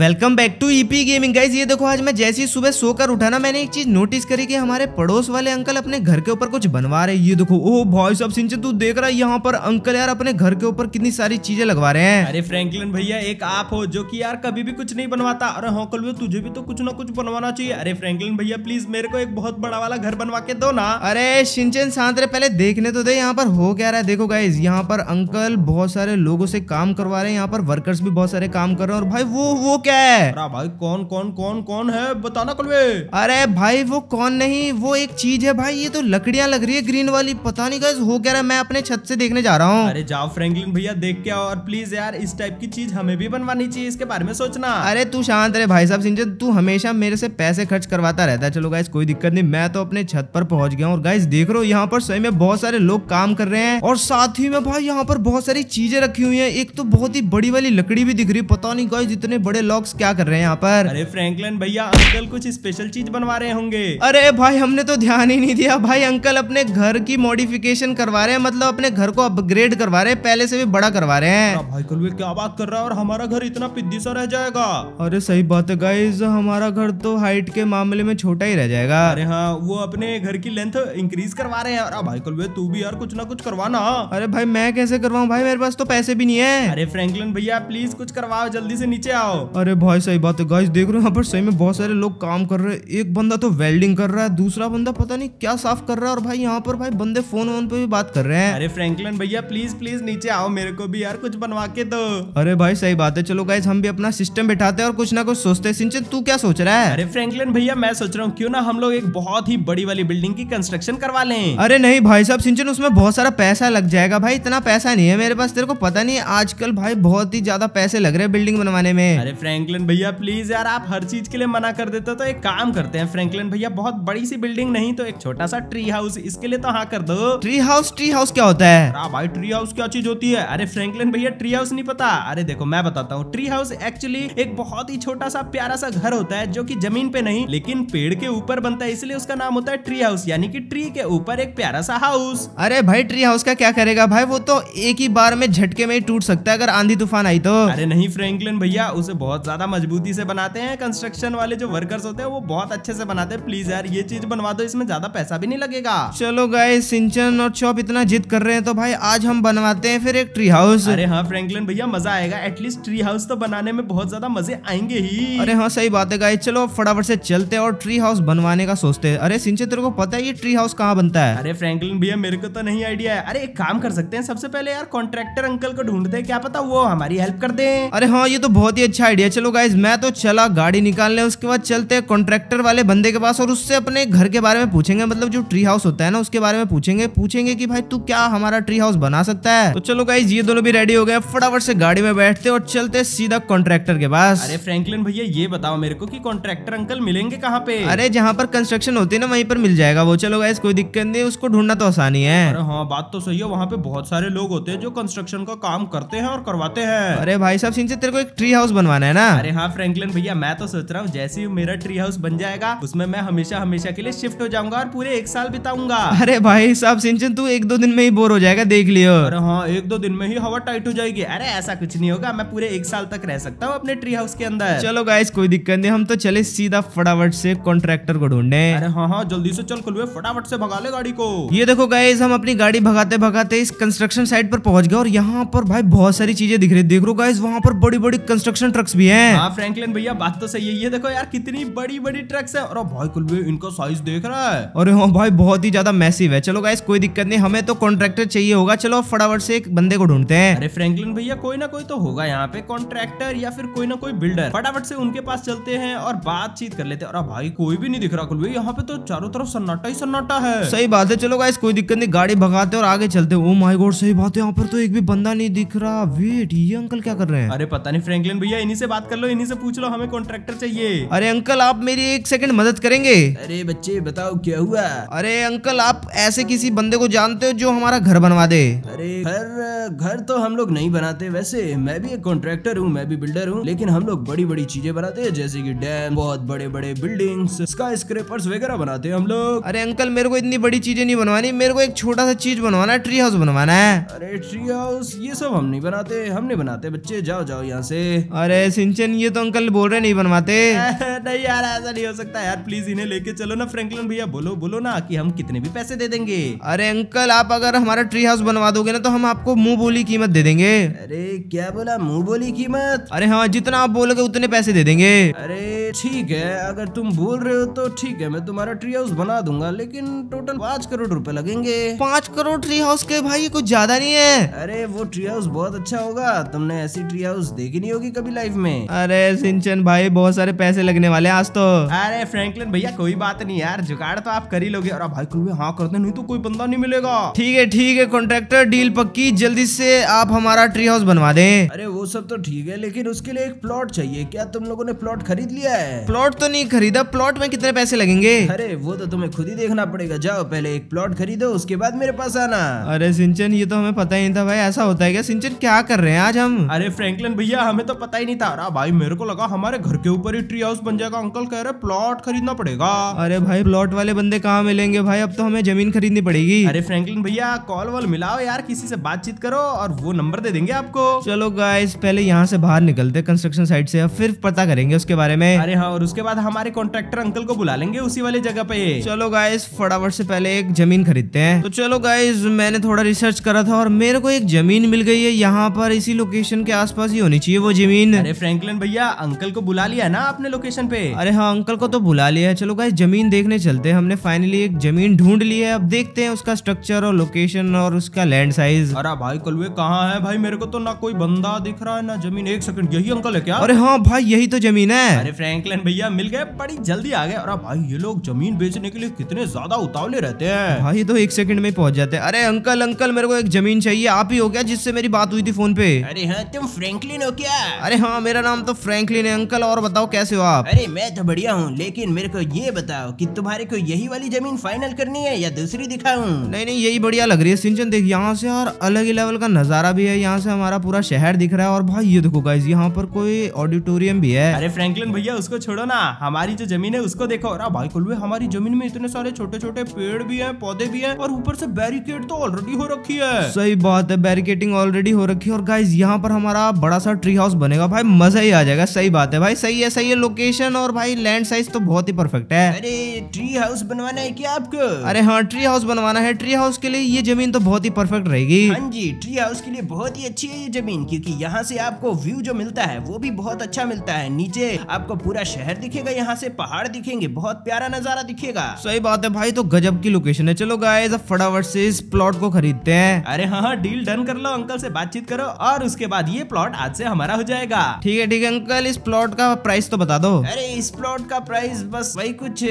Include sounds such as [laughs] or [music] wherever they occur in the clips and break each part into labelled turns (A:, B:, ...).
A: Welcome back to EP gaming guys ये देखो आज मैं जैसे ही सुबह सोकर उठा ना मैंने एक चीज नोटिस करी कि हमारे पड़ोस वाले अंकल अपने घर के ऊपर कुछ बनवा रहे हैं ये देखो ओह भाई सब सिंचन तू देख रहा है यहाँ पर अंकल यार अपने घर के ऊपर कितनी सारी चीजें लगवा रहे हैं अरे फ्रैंकलिन भैया एक आप हो जो की यार कभी भी कुछ नहीं बनवाता अरे होकल हाँ, भैया तुझे भी तो कुछ ना कुछ बनवाना चाहिए अरे फ्रेंकलिन भैया प्लीज मेरे को एक बहुत बड़ा वाला घर बनवा के दो ना अरे सिंचन शांत रहे पहले देखने तो दे यहाँ पर हो क्या रहा है देखो गाइज यहाँ पर अंकल बहुत सारे लोगों से काम करवा रहे हैं यहाँ पर वर्कर्स भी बहुत सारे काम कर रहे हैं और भाई वो वो क्या है अरे भाई कौन कौन कौन कौन है बताना कलवे अरे भाई वो कौन नहीं वो एक चीज है भाई ये तो लकड़ियाँ लग रही है ग्रीन वाली पता नहीं गाइस हो क्या रहा मैं अपने छत से देखने जा रहा हूँ अरे जाओ फ्रैंकलिन भैया देख के और प्लीज यार इस टाइप की चीज हमें भी बनवानी चाहिए इसके बारे में सोचना अरे तू शांत रहे भाई साहब सिंजन तू हमेशा मेरे से पैसे खर्च करवाता रहता है चलो गाइस कोई दिक्कत नहीं मैं तो अपने छत पर पहुंच गया हूँ और गाइस देख रहा हूँ यहाँ पर सही में बहुत सारे लोग काम कर रहे हैं और साथ ही में भाई यहाँ पर बहुत सारी चीजें रखी हुई है एक तो बहुत ही बड़ी वाली लकड़ी भी दिख रही है पता नहीं गाइस इतने बड़े ब्लॉक्स क्या कर रहे हैं यहाँ पर अरे फ्रैंकलिन भैया अंकल कुछ स्पेशल चीज बनवा रहे होंगे अरे भाई हमने तो ध्यान ही नहीं दिया भाई अंकल अपने घर की मॉडिफिकेशन करवा रहे हैं मतलब अपने घर को अपग्रेड करवा रहे हैं पहले से भी बड़ा करवा रहे हैं भाई कल क्या बात कर रहा है और हमारा घर इतना पिद्दी सा रह जाएगा अरे सही बात है गाइज हमारा घर तो हाइट के मामले में छोटा ही रह जाएगा अरे हाँ वो अपने घर की लेंथ इंक्रीज करवा रहे हैं और भाई कल तू भी यार कुछ ना कुछ करवाना अरे भाई मैं कैसे करवाऊँ भाई मेरे पास तो पैसे भी नहीं है अरे फ्रेंकलिन भैया प्लीज कुछ करवाओ जल्दी से नीचे आओ अरे भाई सही बात है गाइस देख रहे हो यहाँ पर सही में बहुत सारे लोग काम कर रहे हैं एक बंदा तो वेल्डिंग कर रहा है दूसरा बंदा पता नहीं क्या साफ कर रहा है और भाई यहाँ पर भाई बंदे फोन वोन पे भी बात कर रहे हैं अरे फ्रैंकलिन भैया प्लीज प्लीज नीचे आओ मेरे को भी यार कुछ बनवा के दो अरे भाई सही बात है चलो गाइज हम भी अपना सिस्टम बैठाते हैं और कुछ ना कुछ सोचते हैं सिंचन तू क्या सोच रहा है अरे फ्रैंकलिन भैया मैं सोच रहा हूँ क्यों ना हम लोग एक बहुत ही बड़ी वाली बिल्डिंग की कंस्ट्रक्शन करवा ले अरे नहीं भाई साहब सिंचन उसमें बहुत सारा पैसा लग जाएगा भाई इतना पैसा नहीं है मेरे पास तेरे को पता नहीं आजकल भाई बहुत ही ज्यादा पैसे लग रहे हैं बिल्डिंग बनवाने में अरे फ्रैंकलिन भैया प्लीज यार आप हर चीज के लिए मना कर देते हो तो एक काम करते हैं फ्रैंकलिन भैया बहुत बड़ी सी बिल्डिंग नहीं तो एक छोटा सा ट्री हाउस इसके लिए तो हाँ कर दो ट्री हाउस ट्री हाउस क्या होता है आ भाई ट्री हाउस क्या चीज होती है अरे फ्रेंकलिन भैया ट्री हाउस नहीं पता अरे देखो मैं बताता हूँ ट्री हाउस एक्चुअली एक बहुत ही छोटा सा प्यारा सा घर होता है जो की जमीन पे नहीं लेकिन पेड़ के ऊपर बनता है इसलिए उसका नाम होता है ट्री हाउस यानी की ट्री के ऊपर एक प्यारा सा हाउस अरे भाई ट्री हाउस का क्या करेगा भाई वो तो एक ही बार में झटके में ही टूट सकता है अगर आंधी तूफान आई तो अरे नहीं फ्रेंकलिन भैया उसे बहुत ज़्यादा मजबूती से बनाते हैं कंस्ट्रक्शन वाले जो वर्कर्स होते हैं वो बहुत अच्छे से बनाते हैं प्लीज यार ये चीज बनवा दो इसमें ज़्यादा पैसा भी नहीं लगेगा चलो गाय सिंचन और चौप इतना जिद कर रहे हैं तो भाई आज हम बनवाते हैं फिर एक ट्री हाउस अरे हाँ फ्रेंकलिन भैया मजा आएगा एटलीस्ट ट्री हाउस तो बनाने में बहुत ज्यादा मजे आएंगे ही अरे हाँ सही बात है गाय चलो फटाफट से चलते और ट्री हाउस बनवाने का सोचते है अरे सिंचे तेरे को पता है ये ट्री हाउस कहाँ बनता है अरे फ्रेंकलिन भैया मेरे को तो नहीं आइडिया है अरे एक काम कर सकते हैं सबसे पहले यार कॉन्ट्रेक्टर अंकल को ढूंढते हैं क्या पता वो हमारी हेल्प कर दे अरे हाँ ये तो बहुत ही अच्छा आइडिया चलो गाइज मैं तो चला गाड़ी निकालने उसके बाद चलते हैं कॉन्ट्रैक्टर वाले बंदे के पास और उससे अपने घर के बारे में पूछेंगे मतलब जो ट्री हाउस होता है ना उसके बारे में पूछेंगे पूछेंगे कि भाई तू क्या हमारा ट्री हाउस बना सकता है तो चलो गाइज ये दोनों भी रेडी हो गए फटाफट से गाड़ी में बैठते और चलते सीधा कॉन्ट्रेक्टर के पास अरे फ्रेंकलिन भैया ये बताओ मेरे को की कॉन्ट्रेक्टर अंकल मिलेंगे कहाँ पे अरे जहाँ पर कंस्ट्रक्शन होती है ना वहीं पर मिल जाएगा वो चलो गाइज कोई दिक्कत नहीं उसको ढूंढना तो आसानी है हाँ बात तो सही है वहाँ पे बहुत सारे लोग होते हैं जो कंस्ट्रक्शन का काम करते हैं और करवाते हैं अरे भाई साहब सिंह तेरे को एक ट्री हाउस बनवाना है ना ना हाँ। अरे हाँ फ्रैंकलिन भैया मैं तो सोच रहा हूँ जैसे ही मेरा ट्री हाउस बन जाएगा उसमें मैं हमेशा हमेशा के लिए शिफ्ट हो जाऊंगा और पूरे एक साल बिताऊंगा अरे भाई साहब सिंचन तू एक दो दिन में ही बोर हो जाएगा देख लियो अरे हाँ एक दो दिन में ही हवा टाइट हो जाएगी अरे ऐसा कुछ नहीं होगा मैं पूरे एक साल तक रह सकता हूँ अपने ट्री हाउस के अंदर चलो गाइस कोई दिक्कत नहीं हम तो चले सीधा फटाफट से कॉन्ट्रेक्टर को ढूंढे अरे हाँ हाँ जल्दी से चल खुल फटाफट से भगा ले गाड़ी को ये देखो गाइस हम अपनी गाड़ी भगाते भगाते इस कंस्ट्रक्शन साइट पर पहुंच गए और यहाँ पर भाई बहुत सारी चीजें दिख रही देख रो गाइस वहाँ पर बड़ी बड़ी कंस्ट्रक्शन ट्रक्स भी है हैं हाँ फ्रैंकलिन भैया बात तो सही है ये देखो यार कितनी बड़ी बड़ी ट्रक्स है और भाई कुल भी इनका साइज देख रहा है और हाँ भाई बहुत ही ज्यादा मैसिव है चलो गाइस कोई दिक्कत नहीं हमें तो कॉन्ट्रेक्टर चाहिए होगा चलो फटाफट से एक बंदे को ढूंढते हैं अरे फ्रैंकलिन भैया कोई ना कोई तो होगा यहाँ पे कॉन्ट्रेक्टर या फिर कोई ना कोई बिल्डर फटाफट से उनके पास चलते हैं और बातचीत कर लेते हैं और भाई कोई भी नहीं दिख रहा कुल यहाँ पे तो चारों तरफ सन्नाटा ही सन्नाटा है सही बात है चलो गाइस कोई दिक्कत नहीं गाड़ी भगाते और आगे चलते ओ माई गॉड सही बात है यहाँ पर तो एक भी बंदा नहीं दिख रहा वेट ये अंकल क्या कर रहे हैं अरे पता नहीं फ्रेंकलिन भैया इन्हीं से बात कर लो इन्हीं से पूछ लो हमें कॉन्ट्रैक्टर चाहिए अरे अंकल आप मेरी एक सेकंड मदद करेंगे अरे बच्चे बताओ क्या हुआ अरे अंकल आप ऐसे किसी बंदे को जानते हो जो हमारा घर बनवा दे अरे घर घर तो हम लोग नहीं बनाते वैसे मैं भी एक कॉन्ट्रेक्टर हूँ मैं भी बिल्डर हूँ लेकिन हम लोग बड़ी बड़ी चीजें बनाते हैं जैसे की डैम बहुत बड़े बड़े बिल्डिंग स्काई स्क्रेपर वगैरह बनाते हैं हम लोग अरे अंकल मेरे को इतनी बड़ी चीजें नहीं बनवानी मेरे को एक छोटा सा चीज बनवाना है ट्री हाउस बनवाना है अरे ट्री हाउस ये सब हम नहीं बनाते हम नहीं बनाते बच्चे जाओ जाओ यहाँ से अरे ऐसे सिंचन ये तो अंकल बोल रहे नहीं बनवाते [laughs] नहीं यार ऐसा नहीं हो सकता यार प्लीज इन्हें लेके चलो ना फ्रैंकलिन भैया बोलो बोलो ना कि हम कितने भी पैसे दे देंगे अरे अंकल आप अगर हमारा ट्री हाउस बनवा दोगे ना तो हम आपको मुंह बोली कीमत दे देंगे अरे क्या बोला मुंह बोली कीमत अरे हाँ जितना आप बोलोगे उतने पैसे दे देंगे अरे ठीक है अगर तुम बोल रहे हो तो ठीक है मैं तुम्हारा ट्री हाउस बना दूंगा लेकिन टोटल पाँच करोड़ रूपए लगेंगे पाँच करोड़ ट्री हाउस के भाई कुछ ज्यादा नहीं है अरे वो ट्री हाउस बहुत अच्छा होगा तुमने ऐसी ट्री हाउस देखी नहीं होगी कभी लाइफ में अरे सिंचन भाई बहुत सारे पैसे लगने वाले आज तो अरे फ्रैंकलिन भैया कोई बात नहीं यार जुगाड़ तो आप कर ही लोगे और भाई कोई हाँ करते नहीं तो कोई बंदा नहीं मिलेगा ठीक है ठीक है कॉन्ट्रेक्टर डील पक्की जल्दी से आप हमारा ट्री हाउस बनवा दे अरे वो सब तो ठीक है लेकिन उसके लिए एक प्लॉट चाहिए क्या तुम लोगो ने प्लॉट खरीद लिया है प्लॉट तो नहीं खरीदा प्लॉट में कितने पैसे लगेंगे अरे वो तो तुम्हें खुद ही देखना पड़ेगा जाओ पहले एक प्लॉट खरीदो उसके बाद मेरे पास आना अरे सिंचन ये तो हमें पता ही नहीं था भाई ऐसा होता है क्या सिंचन क्या कर रहे हैं आज हम अरे फ्रैंकलिन भैया हमें तो पता ही नहीं था और अरे भाई मेरे को लगा हमारे घर के ऊपर ही ट्री हाउस बन जाएगा अंकल कह रहे प्लॉट खरीदना पड़ेगा अरे भाई प्लॉट वाले बंदे कहाँ मिलेंगे भाई अब तो हमें जमीन खरीदनी पड़ेगी अरे फ्रैंकलिन भैया कॉल वॉल मिलाओ यार किसी से बातचीत करो और वो नंबर दे देंगे आपको चलो गाइस पहले यहाँ से बाहर निकलते कंस्ट्रक्शन साइट से फिर पता करेंगे उसके बारे में अरे हाँ और उसके बाद हमारे कॉन्ट्रेक्टर अंकल को बुला लेंगे उसी वाली जगह पे चलो गाइस फटाफट से पहले एक जमीन खरीदते हैं तो चलो गाइस मैंने थोड़ा रिसर्च करा था और मेरे को एक जमीन मिल गई है यहाँ पर इसी लोकेशन के आसपास ही होनी चाहिए वो जमीन अरे फ्रैंकलिन भैया अंकल को बुला लिया ना आपने लोकेशन पे अरे हाँ अंकल को तो बुला लिया है चलो गाइस जमीन देखने चलते हैं हमने फाइनली एक जमीन ढूंढ ली है अब देखते हैं उसका स्ट्रक्चर और लोकेशन और उसका लैंड साइज अरे भाई कलवे कहाँ है भाई मेरे को तो ना कोई बंदा दिख रहा है ना जमीन एक सेकंड यही अंकल है क्या अरे हाँ भाई यही तो जमीन है अरे फ्रेंकलिन भैया मिल गए बड़ी जल्दी आ गए अरे भाई ये लोग जमीन बेचने के लिए कितने ज्यादा उतावले रहते हैं भाई तो एक सेकंड में पहुंच जाते हैं अरे अंकल अंकल मेरे को एक जमीन चाहिए आप ही हो गया जिससे मेरी बात हुई थी फोन पे अरे हाँ तुम फ्रेंकलिन हो क्या अरे हाँ मेरा नाम तो फ्रैंकलिन है अंकल और बताओ कैसे हो आप अरे मैं तो बढ़िया हूँ लेकिन मेरे को ये बताओ कि तुम्हारे को यही वाली जमीन फाइनल करनी है या दूसरी दिखाऊं नहीं नहीं यही बढ़िया लग रही है सिंचन देख यहाँ से और अलग ही लेवल का नजारा भी है यहाँ से हमारा पूरा शहर दिख रहा है और भाई ये देखो गाइज यहाँ पर कोई ऑडिटोरियम भी है अरे फ्रेंकलिन भैया उसको छोड़ो ना हमारी जो जमीन है उसको देखो अरे भाई कुल्वे हमारी जमीन में इतने सारे छोटे छोटे पेड़ भी है पौधे भी है और ऊपर से बैरिकेड तो ऑलरेडी हो रखी है सही बात है बैरिकेडिंग ऑलरेडी हो रखी है और गाइज यहाँ पर हमारा बड़ा सा ट्री हाउस बनेगा भाई मजा सही आ जाएगा सही बात है भाई सही है सही है लोकेशन और भाई लैंड साइज तो बहुत ही परफेक्ट है अरे ट्री हाउस बनवाना है क्या आपको अरे हाँ ट्री हाउस बनवाना है ट्री हाउस के लिए ये जमीन तो बहुत ही परफेक्ट रहेगी हाँ जी ट्री हाउस के लिए बहुत ही अच्छी है ये जमीन क्योंकि यहाँ से आपको व्यू जो मिलता है वो भी बहुत अच्छा मिलता है नीचे आपको पूरा शहर दिखेगा यहाँ से पहाड़ दिखेंगे बहुत प्यारा नजारा दिखेगा सही बात है भाई तो गजब की लोकेशन है चलो गाय फटाफट से इस प्लॉट को खरीदते हैं अरे हाँ डील हाँ, डन कर लो अंकल से बातचीत करो और उसके बाद ये प्लॉट आज से हमारा हो जाएगा ठीक है है ठीक है अंकल इस प्लॉट का प्राइस तो बता दो अरे इस प्लॉट का प्राइस बस वही कुछ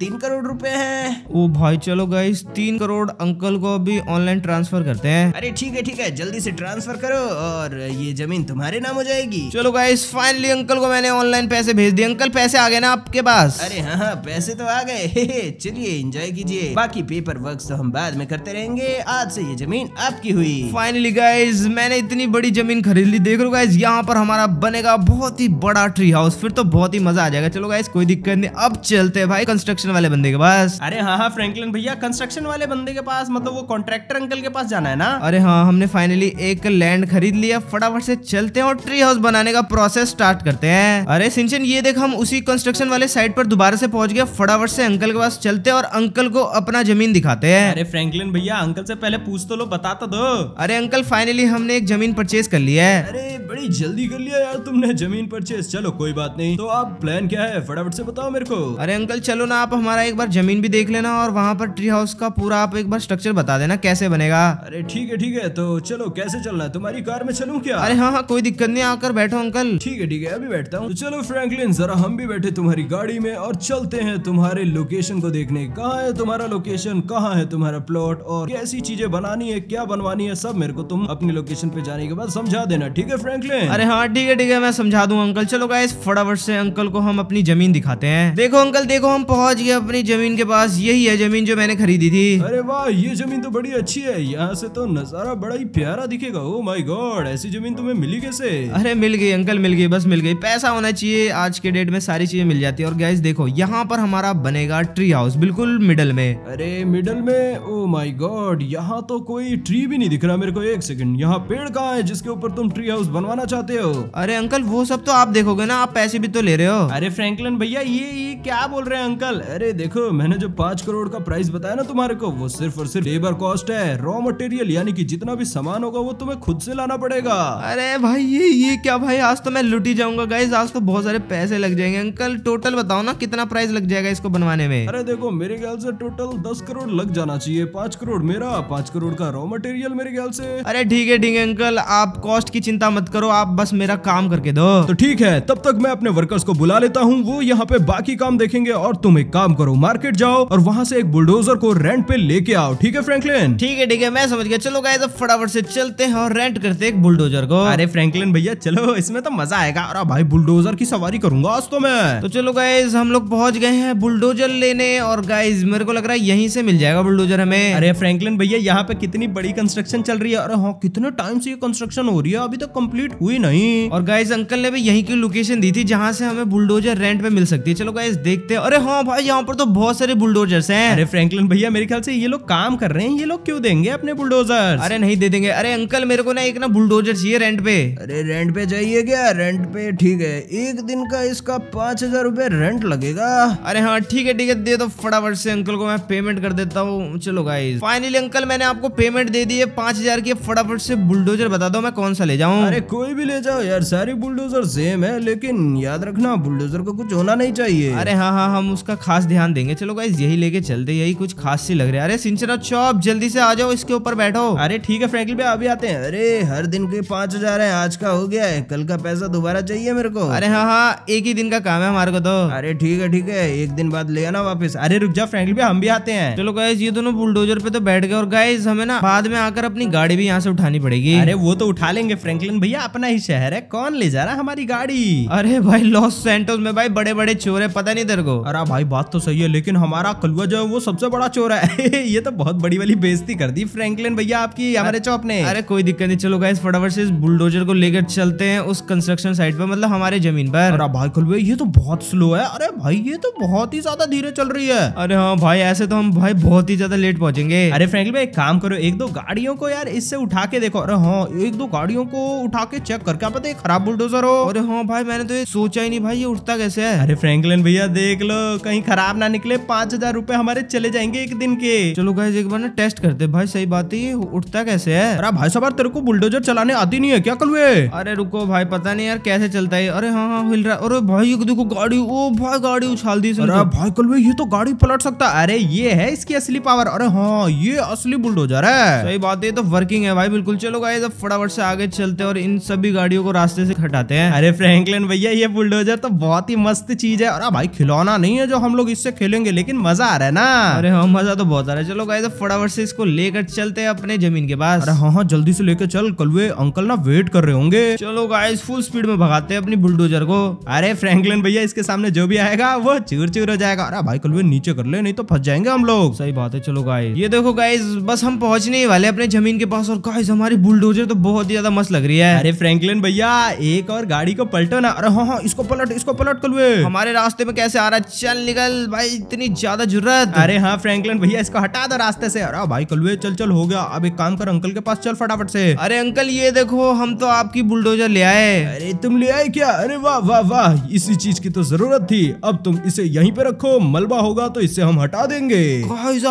A: तीन करोड़ रुपए है ओ भाई चलो गाइस तीन करोड़ अंकल को अभी ऑनलाइन ट्रांसफर करते हैं अरे ठीक है ठीक है जल्दी से ट्रांसफर करो और ये जमीन तुम्हारे नाम हो जाएगी चलो गाइस फाइनली अंकल को मैंने ऑनलाइन पैसे भेज दिए अंकल पैसे आ गए ना आपके पास अरे हाँ हाँ पैसे तो आ गए [laughs] चलिए इंजॉय कीजिए बाकी पेपर वर्क तो हम बाद में करते रहेंगे आज से ये जमीन आपकी हुई फाइनली गाइज मैंने इतनी बड़ी जमीन खरीद ली देख लो गाइज यहाँ पर हमारा बनेगा का बहुत ही बड़ा ट्री हाउस फिर तो बहुत ही मजा आ जाएगा चलो गाइस कोई दिक्कत नहीं अब चलते हैं भाई कंस्ट्रक्शन वाले बंदे के पास अरे हाँ हाँ फ्रेंकलिन भैया कंस्ट्रक्शन वाले बंदे के पास मतलब वो कॉन्ट्रेक्टर अंकल के पास जाना है ना अरे हाँ हमने फाइनली एक लैंड खरीद लिया फटाफट से चलते हैं और ट्री हाउस बनाने का प्रोसेस स्टार्ट करते हैं अरे सिंचन ये देख हम उसी कंस्ट्रक्शन वाले साइड पर दोबारा से पहुंच गया फटाफट से अंकल के पास चलते हैं और अंकल को अपना जमीन दिखाते हैं अरे फ्रेंकलिन भैया अंकल से पहले पूछ तो लो बता तो दो अरे अंकल फाइनली हमने एक जमीन परचेज कर लिया है अरे बड़ी जल्दी कर लिया यार तुमने तुमने जमीन परचेज चलो कोई बात नहीं तो आप प्लान क्या है फटाफट से बताओ मेरे को अरे अंकल चलो ना आप हमारा एक बार जमीन भी देख लेना और वहाँ पर ट्री हाउस का पूरा आप एक बार स्ट्रक्चर बता देना कैसे बनेगा अरे ठीक है ठीक है तो चलो कैसे चलना है तुम्हारी कार में चलूँ क्या अरे हाँ हाँ कोई दिक्कत नहीं आकर बैठो अंकल ठीक है ठीक है अभी बैठता हूँ तो चलो फ्रेंकलिन जरा हम भी बैठे तुम्हारी गाड़ी में और चलते हैं तुम्हारे लोकेशन को देखने कहाँ है तुम्हारा लोकेशन कहाँ है तुम्हारा प्लॉट और कैसी चीजें बनानी है क्या बनवानी है सब मेरे को तुम अपनी लोकेशन पे जाने के बाद समझा देना ठीक है फ्रेंकलिन अरे हाँ ठीक है ठीक है मैं मैं समझा दूं अंकल चलो गाइस फटाफट से अंकल को हम अपनी जमीन दिखाते हैं देखो अंकल देखो हम पहुंच गए अपनी जमीन के पास यही है जमीन जो मैंने खरीदी थी अरे वाह ये जमीन तो बड़ी अच्छी है यहाँ से तो नजारा बड़ा ही प्यारा दिखेगा ओ माई गॉड ऐसी जमीन तुम्हें मिली कैसे अरे मिल गई अंकल मिल गई बस मिल गई पैसा होना चाहिए आज के डेट में सारी चीजें मिल जाती है और गैस देखो यहाँ पर हमारा बनेगा ट्री हाउस बिल्कुल मिडल में अरे मिडल में ओ माई गॉड यहाँ तो कोई ट्री भी नहीं दिख रहा मेरे को एक सेकंड यहाँ पेड़ कहाँ है जिसके ऊपर तुम ट्री हाउस बनवाना चाहते हो अरे अंकल अंकल वो सब तो आप देखोगे ना आप पैसे भी तो ले रहे हो अरे फ्रैंकलिन भैया ये ये क्या बोल रहे हैं अंकल अरे देखो मैंने जो पांच करोड़ का प्राइस बताया ना तुम्हारे को वो सिर्फ और सिर्फ लेबर कॉस्ट है रॉ मटेरियल यानी कि जितना भी सामान होगा वो तुम्हें खुद से लाना पड़ेगा अरे भाई ये ये क्या भाई आज तो मैं लुटी जाऊंगा गाइज आज तो बहुत सारे पैसे लग जाएंगे अंकल टोटल बताओ ना कितना प्राइस लग जाएगा इसको बनवाने में अरे देखो मेरे ख्याल से टोटल दस करोड़ लग जाना चाहिए पांच करोड़ मेरा पांच करोड़ का रॉ मटेरियल मेरे ख्याल से अरे ठीक है ठीक है अंकल आप कॉस्ट की चिंता मत करो आप बस मेरा काम करके के दो तो ठीक है तब तक मैं अपने वर्कर्स को बुला लेता हूँ वो यहाँ पे बाकी काम देखेंगे और तुम एक काम करो मार्केट जाओ और वहाँ से एक बुलडोजर को रेंट पे लेके आओ ठीक है फ्रैंकलिन ठीक है ठीक है मैं समझ गया चलो गाइस अब फटाफट से चलते हैं और रेंट करते एक बुलडोजर को अरे फ्रेंकलिन भैया चलो इसमें तो मजा आएगा अरे भाई बुलडोजर की सवारी करूंगा आज तो मैं तो चलो गाइज हम लोग पहुंच गए हैं बुलडोजर लेने और गाइज मेरे को लग रहा है यही से मिल जाएगा बुलडोजर हमें अरे फ्रेंकलिन भैया यहाँ पे कितनी बड़ी कंस्ट्रक्शन चल रही है अरे हाँ कितने टाइम से ये कंस्ट्रक्शन हो रही है अभी तक तो कम्प्लीट हुई नहीं और गाइज अंकल ने भी यहीं की लोकेशन दी थी जहाँ से हमें बुलडोजर रेंट पे मिल सकती है चलो गाइस देखते हैं अरे हाँ भाई यहाँ पर तो बहुत सारे बुलडोजर्स हैं अरे फ्रैंकलिन भैया मेरे ख्याल से ये लोग काम कर रहे हैं ये लोग क्यों देंगे अपने बुलडोजर अरे नहीं दे देंगे अरे अंकल मेरे को ना एक ना बुलडोजर चाहिए रेंट पे अरे रेंट पे चाहिए क्या रेंट पे ठीक है एक दिन का इसका पाँच हजार रूपए रेंट लगेगा अरे हाँ ठीक है ठीक है दे दो फटाफट से अंकल को मैं पेमेंट कर देता हूँ चलो गाइस फाइनली अंकल मैंने आपको पेमेंट दे दी है पाँच हजार की फटाफट से बुलडोजर बता दो मैं कौन सा ले जाऊँ अरे कोई भी ले जाओ यार सारी बुलडोजर सेम है लेकिन याद रखना बुलडोजर को कुछ होना नहीं चाहिए अरे हाँ हाँ हम उसका खास ध्यान देंगे चलो गाइज यही लेके चलते यही कुछ खास सी लग रहा है अरे सिंचरा चौप जल्दी से आ जाओ इसके ऊपर बैठो अरे ठीक है फ्रेंकिल भाई अभी आते हैं अरे हर दिन के पाँच हजार है आज का हो गया है कल का पैसा दोबारा चाहिए मेरे को अरे हाँ हाँ एक ही दिन का काम है हमारे को तो अरे ठीक है ठीक है एक दिन बाद ले आना वापस अरे रुक जा फ्रेंकिल भाई हम भी आते हैं चलो गाइज ये दोनों बुलडोजर पे तो बैठ गए और गाइज हमें ना बाद में आकर अपनी गाड़ी भी यहाँ से उठानी पड़ेगी अरे वो तो उठा लेंगे फ्रेंकलिन भैया अपना ही शहर है कौन ले जा जा रहा है हमारी गाड़ी अरे भाई लॉस सेंटोस में भाई बड़े बड़े चोर है पता नहीं तेरे को अरे भाई बात तो सही है लेकिन हमारा कलुआ जो है वो सबसे बड़ा चोर है [laughs] ये तो बहुत बड़ी वाली बेजती कर दी फ्रेंकलिन भैया आपकी हमारे चौप ने अरे कोई दिक्कत नहीं चलो गाइस फटाफट से बुलडोजर को लेकर चलते हैं उस कंस्ट्रक्शन साइट पर मतलब हमारे जमीन पर अरे भाई कलुआ ये तो बहुत स्लो है अरे भाई ये तो बहुत ही ज्यादा धीरे चल रही है अरे हाँ भाई ऐसे तो हम भाई बहुत ही ज्यादा लेट पहुंचेंगे अरे फ्रेंकलिन भाई काम करो एक दो गाड़ियों को यार इससे उठा के देखो अरे हाँ एक दो गाड़ियों को उठा के चेक करके क्या खराब बुलडोजर बुलडोजर हो अरे हाँ भाई मैंने तो ये सोचा ही नहीं भाई ये उठता कैसे है अरे फ्रैंकलिन भैया देख लो कहीं खराब ना निकले पांच हजार रूपए हमारे चले जाएंगे एक दिन के चलो गाइज एक बार ना टेस्ट करते भाई सही बात है उठता कैसे है अरे भाई साहब तेरे को बुलडोजर चलाने आती नहीं है क्या कल वे अरे रुको भाई पता नहीं यार कैसे चलता है अरे हाँ हाँ हिल रहा अरे भाई देखो गाड़ी ओ भाई गाड़ी उछाल दी अरे तो। भाई कल वे ये तो गाड़ी पलट सकता अरे ये है इसकी असली पावर अरे हाँ ये असली बुलडोजर है सही बात है तो वर्किंग है भाई बिल्कुल चलो गाइज अब फटाफट से आगे चलते और इन सभी गाड़ियों को रास्ते से हटाते हैं अरे फ्रैंकलिन भैया ये बुलडोजर तो बहुत ही मस्त चीज है और भाई खिलौना नहीं है जो हम लोग इससे खेलेंगे लेकिन मजा आ रहा है ना अरे हाँ मजा तो बहुत आ रहा है चलो गाइस फटाफट से इसको लेकर चलते हैं अपने जमीन के पास अरे हाँ हाँ जल्दी से लेकर चल कल वे अंकल ना वेट कर रहे होंगे चलो गाइस फुल स्पीड में भगाते हैं अपनी बुलडोजर को अरे फ्रेंकलिन भैया इसके सामने जो भी आएगा वो चूर चूर हो जाएगा अरे भाई कल वे नीचे कर ले नहीं तो फंस जाएंगे हम लोग सही बात है चलो गाइस ये देखो गाइस बस हम पहुंचने वाले अपने जमीन के पास और गाइस हमारी बुलडोजर तो बहुत ही ज्यादा मस्त लग रही है अरे फ्रेंकलिन भैया एक एक और गाड़ी को पलटो ना अरे हाँ हाँ इसको पलट इसको पलट कलवे हमारे रास्ते में कैसे आ रहा है चल निकल भाई इतनी ज्यादा जरूरत अरे हाँ फ्रैंकलिन भैया इसको हटा दो रास्ते से अरे भाई कलवे चल चल हो गया अब एक काम कर अंकल के पास चल फटाफट से अरे अंकल ये देखो हम तो आपकी बुलडोजर ले आए अरे तुम ले आए क्या अरे वाह वाह वाह इसी चीज की तो जरूरत थी अब तुम इसे यहीं पे रखो मलबा होगा तो इसे हम हटा देंगे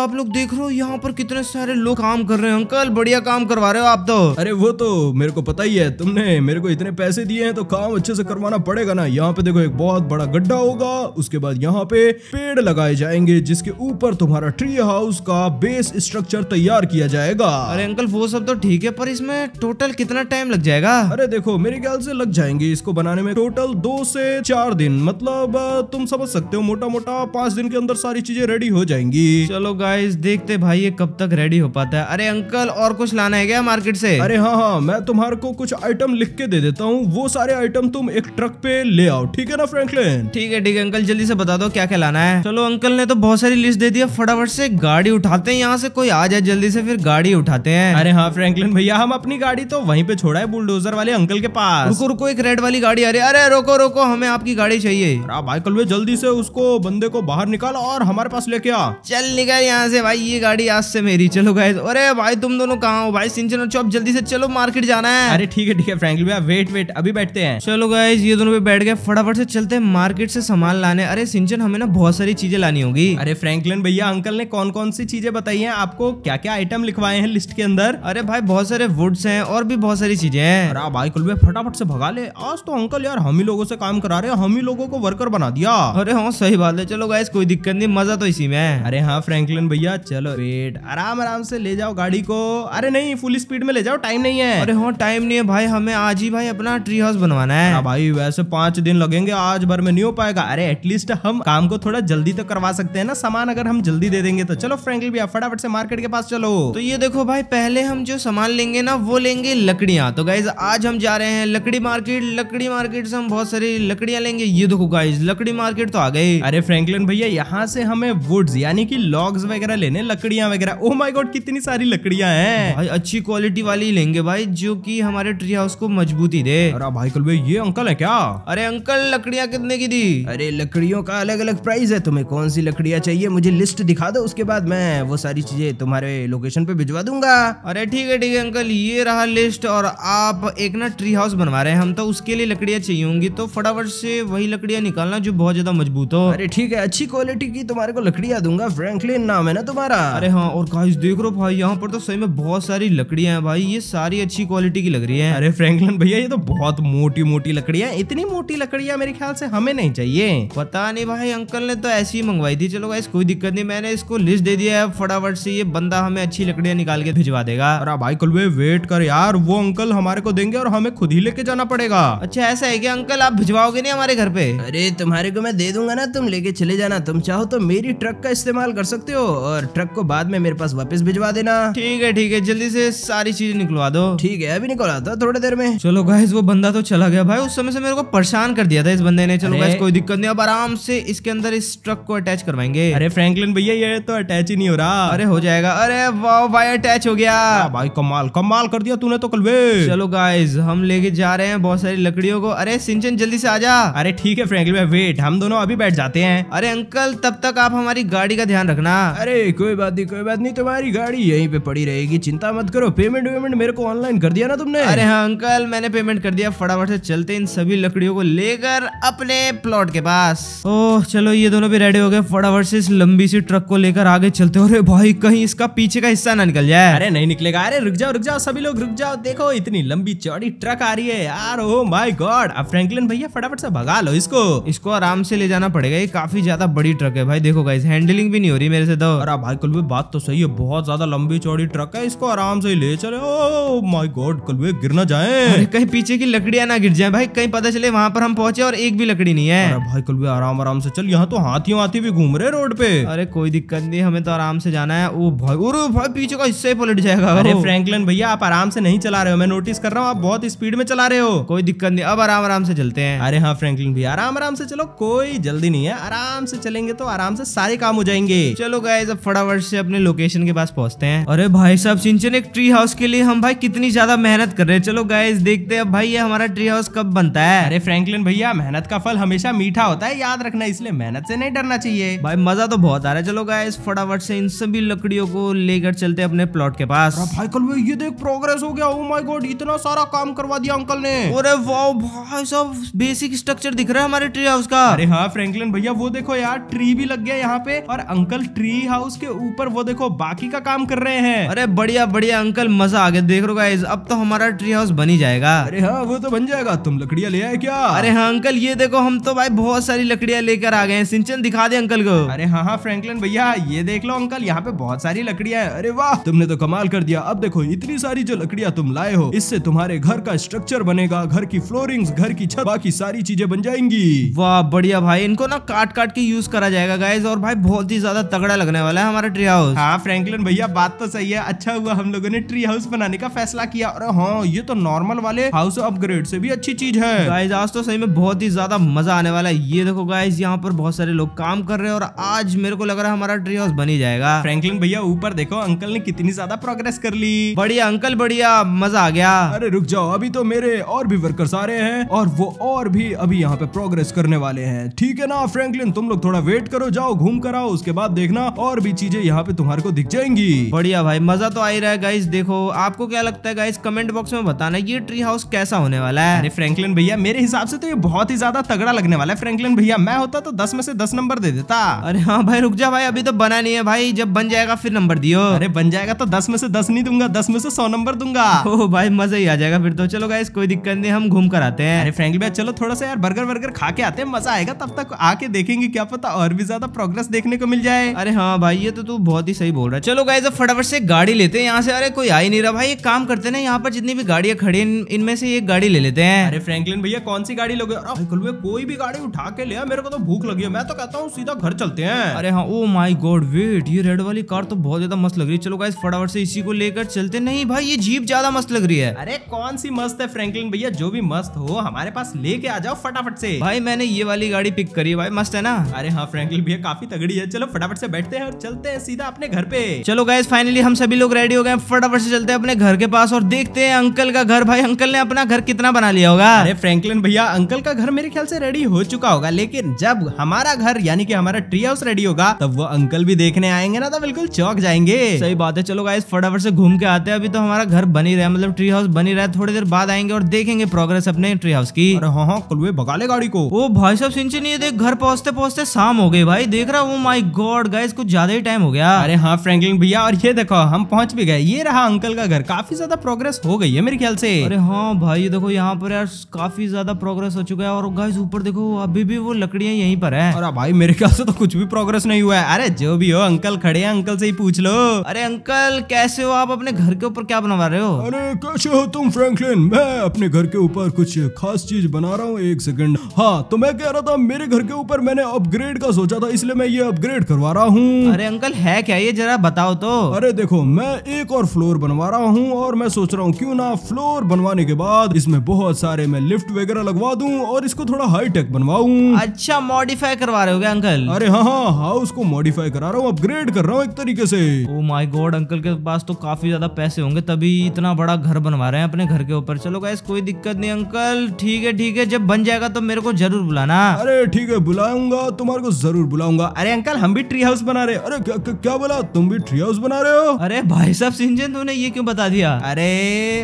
A: आप लोग देख रहे हो यहाँ पर कितने सारे लोग काम कर रहे हैं अंकल बढ़िया काम करवा रहे हो आप तो अरे वो तो मेरे को पता ही है तुमने मेरे को इतने पैसे दिए किए हैं तो काम अच्छे से करवाना पड़ेगा ना यहाँ पे देखो एक बहुत बड़ा गड्ढा होगा उसके बाद यहाँ पे पेड़ लगाए जाएंगे जिसके ऊपर तुम्हारा ट्री हाउस का बेस स्ट्रक्चर तैयार किया जाएगा अरे अंकल वो सब तो ठीक है पर इसमें टोटल कितना टाइम लग जाएगा अरे देखो मेरे ख्याल से लग जाएंगे इसको बनाने में टोटल दो से चार दिन मतलब तुम समझ सकते हो मोटा मोटा पांच दिन के अंदर सारी चीजें रेडी हो जाएंगी चलो गाइस देखते भाई ये कब तक रेडी हो पाता है अरे अंकल और कुछ लाना है क्या मार्केट से अरे हाँ हाँ मैं तुम्हारे को कुछ आइटम लिख के दे देता हूँ वो सारे आइटम तुम एक ट्रक पे ले आओ ठीक है ना फ्रैंकलिन ठीक है ठीक है अंकल जल्दी से बता दो क्या क्या लाना है चलो अंकल ने तो बहुत सारी लिस्ट दे दिया फटाफट से गाड़ी उठाते हैं यहाँ से कोई आ जाए जल्दी से फिर गाड़ी उठाते हैं अरे हाँ फ्रेंकलिन भैया हम अपनी गाड़ी तो वहीं पे छोड़ा है बुलडोजर वाले अंकल के पास रुको रुको एक रेड वाली गाड़ी आ रही अरे रोको रोको हमें आपकी गाड़ी चाहिए अंकल जल्दी से उसको बंदे को बाहर निकाल और हमारे पास लेके आ चल निकल यहाँ से भाई ये गाड़ी आज से मेरी चलो गाय अरे भाई तुम दोनों कहाँ हो भाई सिंचन और चौप जल्दी से चलो मार्केट जाना है अरे ठीक है ठीक है फ्रेंकलिन भैया वेट वेट अभी बैठते हैं चलो गाइज ये दोनों पे बैठ गए फटाफट से चलते हैं मार्केट से सामान लाने अरे सिंचन हमें ना बहुत सारी चीजें लानी होगी अरे फ्रैंकलिन भैया अंकल ने कौन कौन सी चीजें बताई है आपको क्या क्या आइटम लिखवाए हैं लिस्ट के अंदर अरे भाई बहुत सारे वुड्स है और भी बहुत सारी चीजें हैं अरे भाई कुल फटाफट से भगा ले आज तो अंकल यार हम ही लोगों से काम करा रहे हम ही लोगों को वर्कर बना दिया अरे हाँ सही बात है चलो गाइज कोई दिक्कत नहीं मजा तो इसी में अरे हाँ फ्रेंकलिन भैया चलो वेट आराम आराम से ले जाओ गाड़ी को अरे नहीं फुल स्पीड में ले जाओ टाइम नहीं है अरे हाँ टाइम नहीं है भाई हमें आज ही भाई अपना ट्री पास बनवाना है हाँ भाई वैसे पांच दिन लगेंगे आज भर में नहीं हो पाएगा अरे एटलीस्ट हम काम को थोड़ा जल्दी तो करवा सकते हैं ना सामान अगर हम जल्दी दे देंगे तो चलो फ्रेंकली भैया फटाफट से मार्केट के पास चलो तो ये देखो भाई पहले हम जो सामान लेंगे ना वो लेंगे लकड़िया तो गाइज आज हम जा रहे हैं लकड़ी मार्केट लकड़ी मार्केट से हम बहुत सारी लकड़ियाँ लेंगे ये देखो गाइज लकड़ी मार्केट तो आ गई अरे फ्रेंकलिन भैया यहाँ से हमें वुड्स यानी कि लॉग्स वगैरह लेने लकड़ियाँ वगैरह ओ माई गॉड कितनी सारी लकड़ियाँ हैं भाई अच्छी क्वालिटी वाली लेंगे भाई जो की हमारे ट्री हाउस को मजबूती दे और माइकल भाई ये अंकल है क्या अरे अंकल लकड़ियाँ कितने की दी अरे लकड़ियों का अलग अलग प्राइस है तुम्हें कौन सी लकड़ियाँ चाहिए मुझे लिस्ट दिखा दो उसके बाद मैं वो सारी चीजें तुम्हारे लोकेशन पे भिजवा दूंगा अरे ठीक है ठीक है अंकल ये रहा लिस्ट और आप एक ना ट्री हाउस बनवा रहे हैं हम तो उसके लिए लकड़ियाँ चाहिए होंगी तो फटाफट से वही लकड़ियाँ निकालना जो बहुत ज्यादा मजबूत हो अरे ठीक है अच्छी क्वालिटी की तुम्हारे को लकड़ियाँ दूंगा फ्रेंकलिन नाम है ना तुम्हारा अरे हाँ और काश देख रो भाई यहाँ पर तो सही में बहुत सारी लकड़ियाँ हैं भाई ये सारी अच्छी क्वालिटी की लग रही है अरे फ्रेंकलिन भैया ये तो बहुत मोटी मोटी लकड़ियाँ इतनी मोटी लकड़ियाँ मेरे ख्याल से हमें नहीं चाहिए पता नहीं भाई अंकल ने तो ऐसी ही मंगवाई थी चलो भाई कोई दिक्कत नहीं मैंने इसको लिस्ट दे दिया है फटाफट से ये बंदा हमें अच्छी लकड़ियाँ निकाल के भिजवा देगा अरे भाई कल वे वेट कर यार वो अंकल हमारे को देंगे और हमें खुद ही लेके जाना पड़ेगा अच्छा ऐसा है की अंकल आप भिजवाओगे नहीं हमारे घर पे अरे तुम्हारे को मैं दे दूंगा ना तुम लेके चले जाना तुम चाहो तो मेरी ट्रक का इस्तेमाल कर सकते हो और ट्रक को बाद में मेरे पास वापस भिजवा देना ठीक है ठीक है जल्दी से सारी चीजें निकलवा दो ठीक है अभी दो थोड़ी देर में चलो गाइस वो बंदा बंदा तो चला गया भाई उस समय से मेरे को परेशान कर दिया था इस बंदे ने चलो गैस कोई दिक्कत नहीं अब आराम से इसके अंदर इस ट्रक को अटैच करवाएंगे अरे फ्रैंकलिन भैया ये तो अटैच ही नहीं हो रहा अरे हो जाएगा अरे वाह भाई अटैच हो गया भाई कमाल कमाल कर दिया तूने तो कल वे चलो गाइज हम लेके जा रहे हैं बहुत सारी लकड़ियों को अरे सिंचन जल्दी से आ जा अरे ठीक है फ्रैंकलिन भाई वेट हम दोनों अभी बैठ जाते हैं अरे अंकल तब तक आप हमारी गाड़ी का ध्यान रखना अरे कोई बात नहीं कोई बात नहीं तुम्हारी गाड़ी यही पे पड़ी रहेगी चिंता मत करो पेमेंट वेमेंट मेरे को ऑनलाइन कर दिया ना तुमने अरे हाँ अंकल मैंने पेमेंट कर दिया फटाफट से चलते इन सभी लकड़ियों को लेकर अपने प्लॉट के पास ओह चलो ये दोनों भी रेडी हो गए फटाफट से इस लंबी सी ट्रक को लेकर आगे चलते हो अरे भाई कहीं इसका पीछे का हिस्सा ना निकल जाए अरे नहीं निकलेगा अरे रुक जाओ रुक जाओ सभी लोग रुक जाओ देखो इतनी लंबी चौड़ी ट्रक आ रही है यार ओ माई गॉड अब फ्रेंकलिन भैया फटाफट से भगा लो इसको इसको आराम से ले जाना पड़ेगा ये काफी ज्यादा बड़ी ट्रक है भाई देखो गाइस हैंडलिंग भी नहीं हो रही मेरे से तो अरे भाई कुल बात तो सही है बहुत ज्यादा लंबी चौड़ी ट्रक है इसको आराम से ले चले ओ माई गॉड कुल ना जाए कहीं पीछे की लकड़ी लकड़िया ना गिर जाए भाई कहीं पता चले वहाँ पर हम पहुंचे और एक भी लकड़ी नहीं है भाई कल भी आराम आराम से चल यहाँ तो हाथी हाथी भी घूम रहे रोड पे अरे कोई दिक्कत नहीं हमें तो आराम से जाना है वो भाई और भाई पीछे का हिस्सा ही पलट जाएगा अरे फ्रैंकलिन भैया आप आराम से नहीं चला रहे हो मैं नोटिस कर रहा हूँ आप बहुत स्पीड में चला रहे हो कोई दिक्कत नहीं अब आराम आराम से चलते हैं अरे हाँ फ्रैंकलिन भैया आराम आराम से चलो कोई जल्दी नहीं है आराम से चलेंगे तो आराम से सारे काम हो जाएंगे चलो गए अब फटाफट से अपने लोकेशन के पास पहुंचते हैं अरे भाई साहब सिंचन एक ट्री हाउस के लिए हम भाई कितनी ज्यादा मेहनत कर रहे हैं चलो गाय देखते हैं भाई ये हमारा हमारा ट्री हाउस कब बनता है अरे फ्रैंकलिन भैया मेहनत का फल हमेशा मीठा होता है याद रखना इसलिए मेहनत से नहीं डरना चाहिए भाई मजा तो बहुत आ रहा है चलो गाय फटाफट से इन सभी लकड़ियों को लेकर चलते अपने प्लॉट के पास भाई कल ये देख प्रोग्रेस हो गया ओ माई गोड इतना सारा काम करवा दिया अंकल ने अरे वाओ भाई सब बेसिक स्ट्रक्चर दिख रहा है हमारे ट्री हाउस का अरे हाँ फ्रेंकलिन भैया वो देखो यार ट्री भी लग गया यहाँ पे और अंकल ट्री हाउस के ऊपर वो देखो बाकी का काम कर रहे हैं अरे बढ़िया बढ़िया अंकल मजा आ गया देख रो गाइज अब तो हमारा ट्री हाउस बन ही जाएगा अरे हाँ वो तो बन जाएगा तुम लकड़िया ले आए क्या अरे हाँ अंकल ये देखो हम तो भाई बहुत सारी लकड़िया लेकर आ गए हैं सिंचन दिखा दे अंकल को अरे हाँ हाँ फ्रैंकलिन भैया ये देख लो अंकल यहाँ पे बहुत सारी लकड़िया है अरे वाह तुमने तो कमाल कर दिया अब देखो इतनी सारी जो लकड़ियाँ तुम लाए हो इससे तुम्हारे घर का स्ट्रक्चर बनेगा घर की फ्लोरिंग घर की छत बाकी सारी चीजें बन जाएंगी वाह बढ़िया भाई इनको ना काट काट के यूज करा जाएगा गाइज और भाई बहुत ही ज्यादा तगड़ा लगने वाला है हमारा ट्री हाउस हाँ फ्रेंकलिन भैया बात तो सही है अच्छा हुआ हम लोगों ने ट्री हाउस बनाने का फैसला किया और हाँ ये तो नॉर्मल वाले हाउस अपग्रेड चॉकलेट से भी अच्छी चीज है गाइज आज तो सही में बहुत ही ज्यादा मजा आने वाला है ये देखो गाइज यहाँ पर बहुत सारे लोग काम कर रहे हैं और आज मेरे को लग रहा है हमारा ट्री हाउस बनी जाएगा फ्रैंकलिन भैया ऊपर देखो अंकल ने कितनी ज्यादा प्रोग्रेस कर ली बढ़िया अंकल बढ़िया मजा आ गया अरे रुक जाओ अभी तो मेरे और भी वर्कर्स आ रहे हैं और वो और भी अभी यहाँ पे प्रोग्रेस करने वाले हैं ठीक है ना फ्रैंकलिन तुम लोग थोड़ा वेट करो जाओ घूम कर आओ उसके बाद देखना और भी चीजें यहाँ पे तुम्हारे को दिख जाएंगी बढ़िया भाई मजा तो आ ही रहा है गाइज देखो आपको क्या लगता है गाइज कमेंट बॉक्स में बताना ये ट्री हाउस कैसा होने वाला वाला है अरे फ्रैंकलिन भैया मेरे हिसाब से तो ये बहुत ही ज्यादा तगड़ा लगने वाला है फ्रैंकलिन भैया मैं होता तो दस में से दस नंबर दे देता अरे हाँ भाई रुक जा भाई अभी तो बना नहीं है भाई जब बन जाएगा फिर नंबर दियो अरे बन जाएगा तो दस में से दस नहीं दूंगा दस में से सौ नंबर दूंगा ओ भाई मजा ही आ जाएगा फिर तो चलो गाइस कोई दिक्कत नहीं हम घूम कर आते हैं अरे फ्रैंकलिन भैया चलो थोड़ा सा यार बर्गर वर्गर खा के आते हैं मजा आएगा तब तक आके देखेंगे क्या पता और भी ज्यादा प्रोग्रेस देखने को मिल जाए अरे हाँ भाई ये तो तू बहुत ही सही बोल रहा है चलो गाइज अब फटाफट से गाड़ी लेते हैं यहाँ से अरे कोई आ ही नहीं रहा भाई एक काम करते ना यहाँ पर जितनी भी गाड़ियाँ खड़ी इनमें से एक गाड़ी ले लेते हैं अरे फ्रैंकलिन भैया कौन सी गाड़ी लोगे अरे कोई भी गाड़ी उठा के ले मेरे को तो भूख लगी है मैं तो कहता हूँ सीधा घर चलते हैं अरे हाँ ओ माई गॉड वेट ये रेड वाली कार तो बहुत ज्यादा मस्त लग रही है चलो गाइस फटाफट से इसी को लेकर चलते नहीं भाई ये जीप ज्यादा मस्त लग रही है अरे कौन सी मस्त है फ्रेंकलिन भैया जो भी मस्त हो हमारे पास लेके आ जाओ फटाफट से भाई मैंने ये वाली गाड़ी पिक करी भाई मस्त है ना अरे हाँ फ्रेंकलिन भैया काफी तगड़ी है चलो फटाफट से बैठते हैं और चलते हैं सीधा अपने घर पे चलो गाइज फाइनली हम सभी लोग रेडी हो गए फटाफट से चलते हैं अपने घर के पास और देखते हैं अंकल का घर भाई अंकल ने अपना घर कितना कितना बना लिया होगा अरे फ्रैंकलिन भैया अंकल का घर मेरे ख्याल से रेडी हो चुका होगा लेकिन जब हमारा घर यानी कि हमारा ट्री हाउस रेडी होगा तब वो अंकल भी देखने आएंगे ना तो बिल्कुल चौक जाएंगे सही बात है चलो गाइस फटाफट से घूम के आते हैं अभी तो हमारा घर बनी रहा है मतलब ट्री हाउस बनी रहा है थोड़ी देर बाद आएंगे और देखेंगे प्रोग्रेस अपने ट्री हाउस की हाँ, हाँ, भगा ले गाड़ी को वो भाई साहब सिंचन देख घर पहुंचते पहुंचते शाम हो गए भाई देख रहा हूँ माई गॉड गाइस कुछ ज्यादा ही टाइम हो गया अरे हाँ फ्रेंकलिन भैया और ये देखो हम पहुंच भी गए ये रहा अंकल का घर काफी ज्यादा प्रोग्रेस हो गई है मेरे ख्याल से अरे हाँ भाई देखो यहाँ पर यार काफी ज्यादा प्रोग्रेस हो चुका है और गाइस ऊपर देखो अभी भी वो लकड़ियां यहीं पर है और भाई मेरे ख्याल से तो कुछ भी प्रोग्रेस नहीं हुआ है अरे जो भी हो अंकल खड़े हैं अंकल से ही पूछ लो अरे अंकल कैसे हो आप अपने घर के ऊपर क्या बनवा रहे हो अरे कैसे हो तुम फ्रेंकलिन मैं अपने घर के ऊपर कुछ खास चीज बना रहा हूँ एक सेकंड हाँ तो मैं कह रहा था मेरे घर के ऊपर मैंने अपग्रेड का सोचा था इसलिए मैं ये अपग्रेड करवा रहा हूँ अरे अंकल है क्या ये जरा बताओ तो अरे देखो मैं एक और फ्लोर बनवा रहा हूँ और मैं सोच रहा हूँ क्यूँ ना फ्लोर बनवाने के बाद इसमें बहुत सारे मैं लिफ्ट वगैरह लगवा दूं और इसको थोड़ा हाई टेक बनवाऊं अच्छा मॉडिफाई करवा रहे हो क्या अंकल अरे हाँ हाँ हाउस को मॉडिफाई करा रहा हूँ अपग्रेड कर रहा हूँ एक तरीके से ओ माय गॉड अंकल के पास तो काफी ज्यादा पैसे होंगे तभी इतना बड़ा घर बनवा रहे हैं अपने घर के ऊपर चलो गाइस कोई दिक्कत नहीं अंकल ठीक है ठीक है जब बन जाएगा तो मेरे को जरूर बुलाना अरे ठीक है बुलाऊंगा तुम्हारे को जरूर बुलाऊंगा अरे अंकल हम भी ट्री हाउस बना रहे अरे क्या, बोला तुम भी ट्री हाउस बना रहे हो अरे भाई साहब सिंजन तुमने ये क्यों बता दिया अरे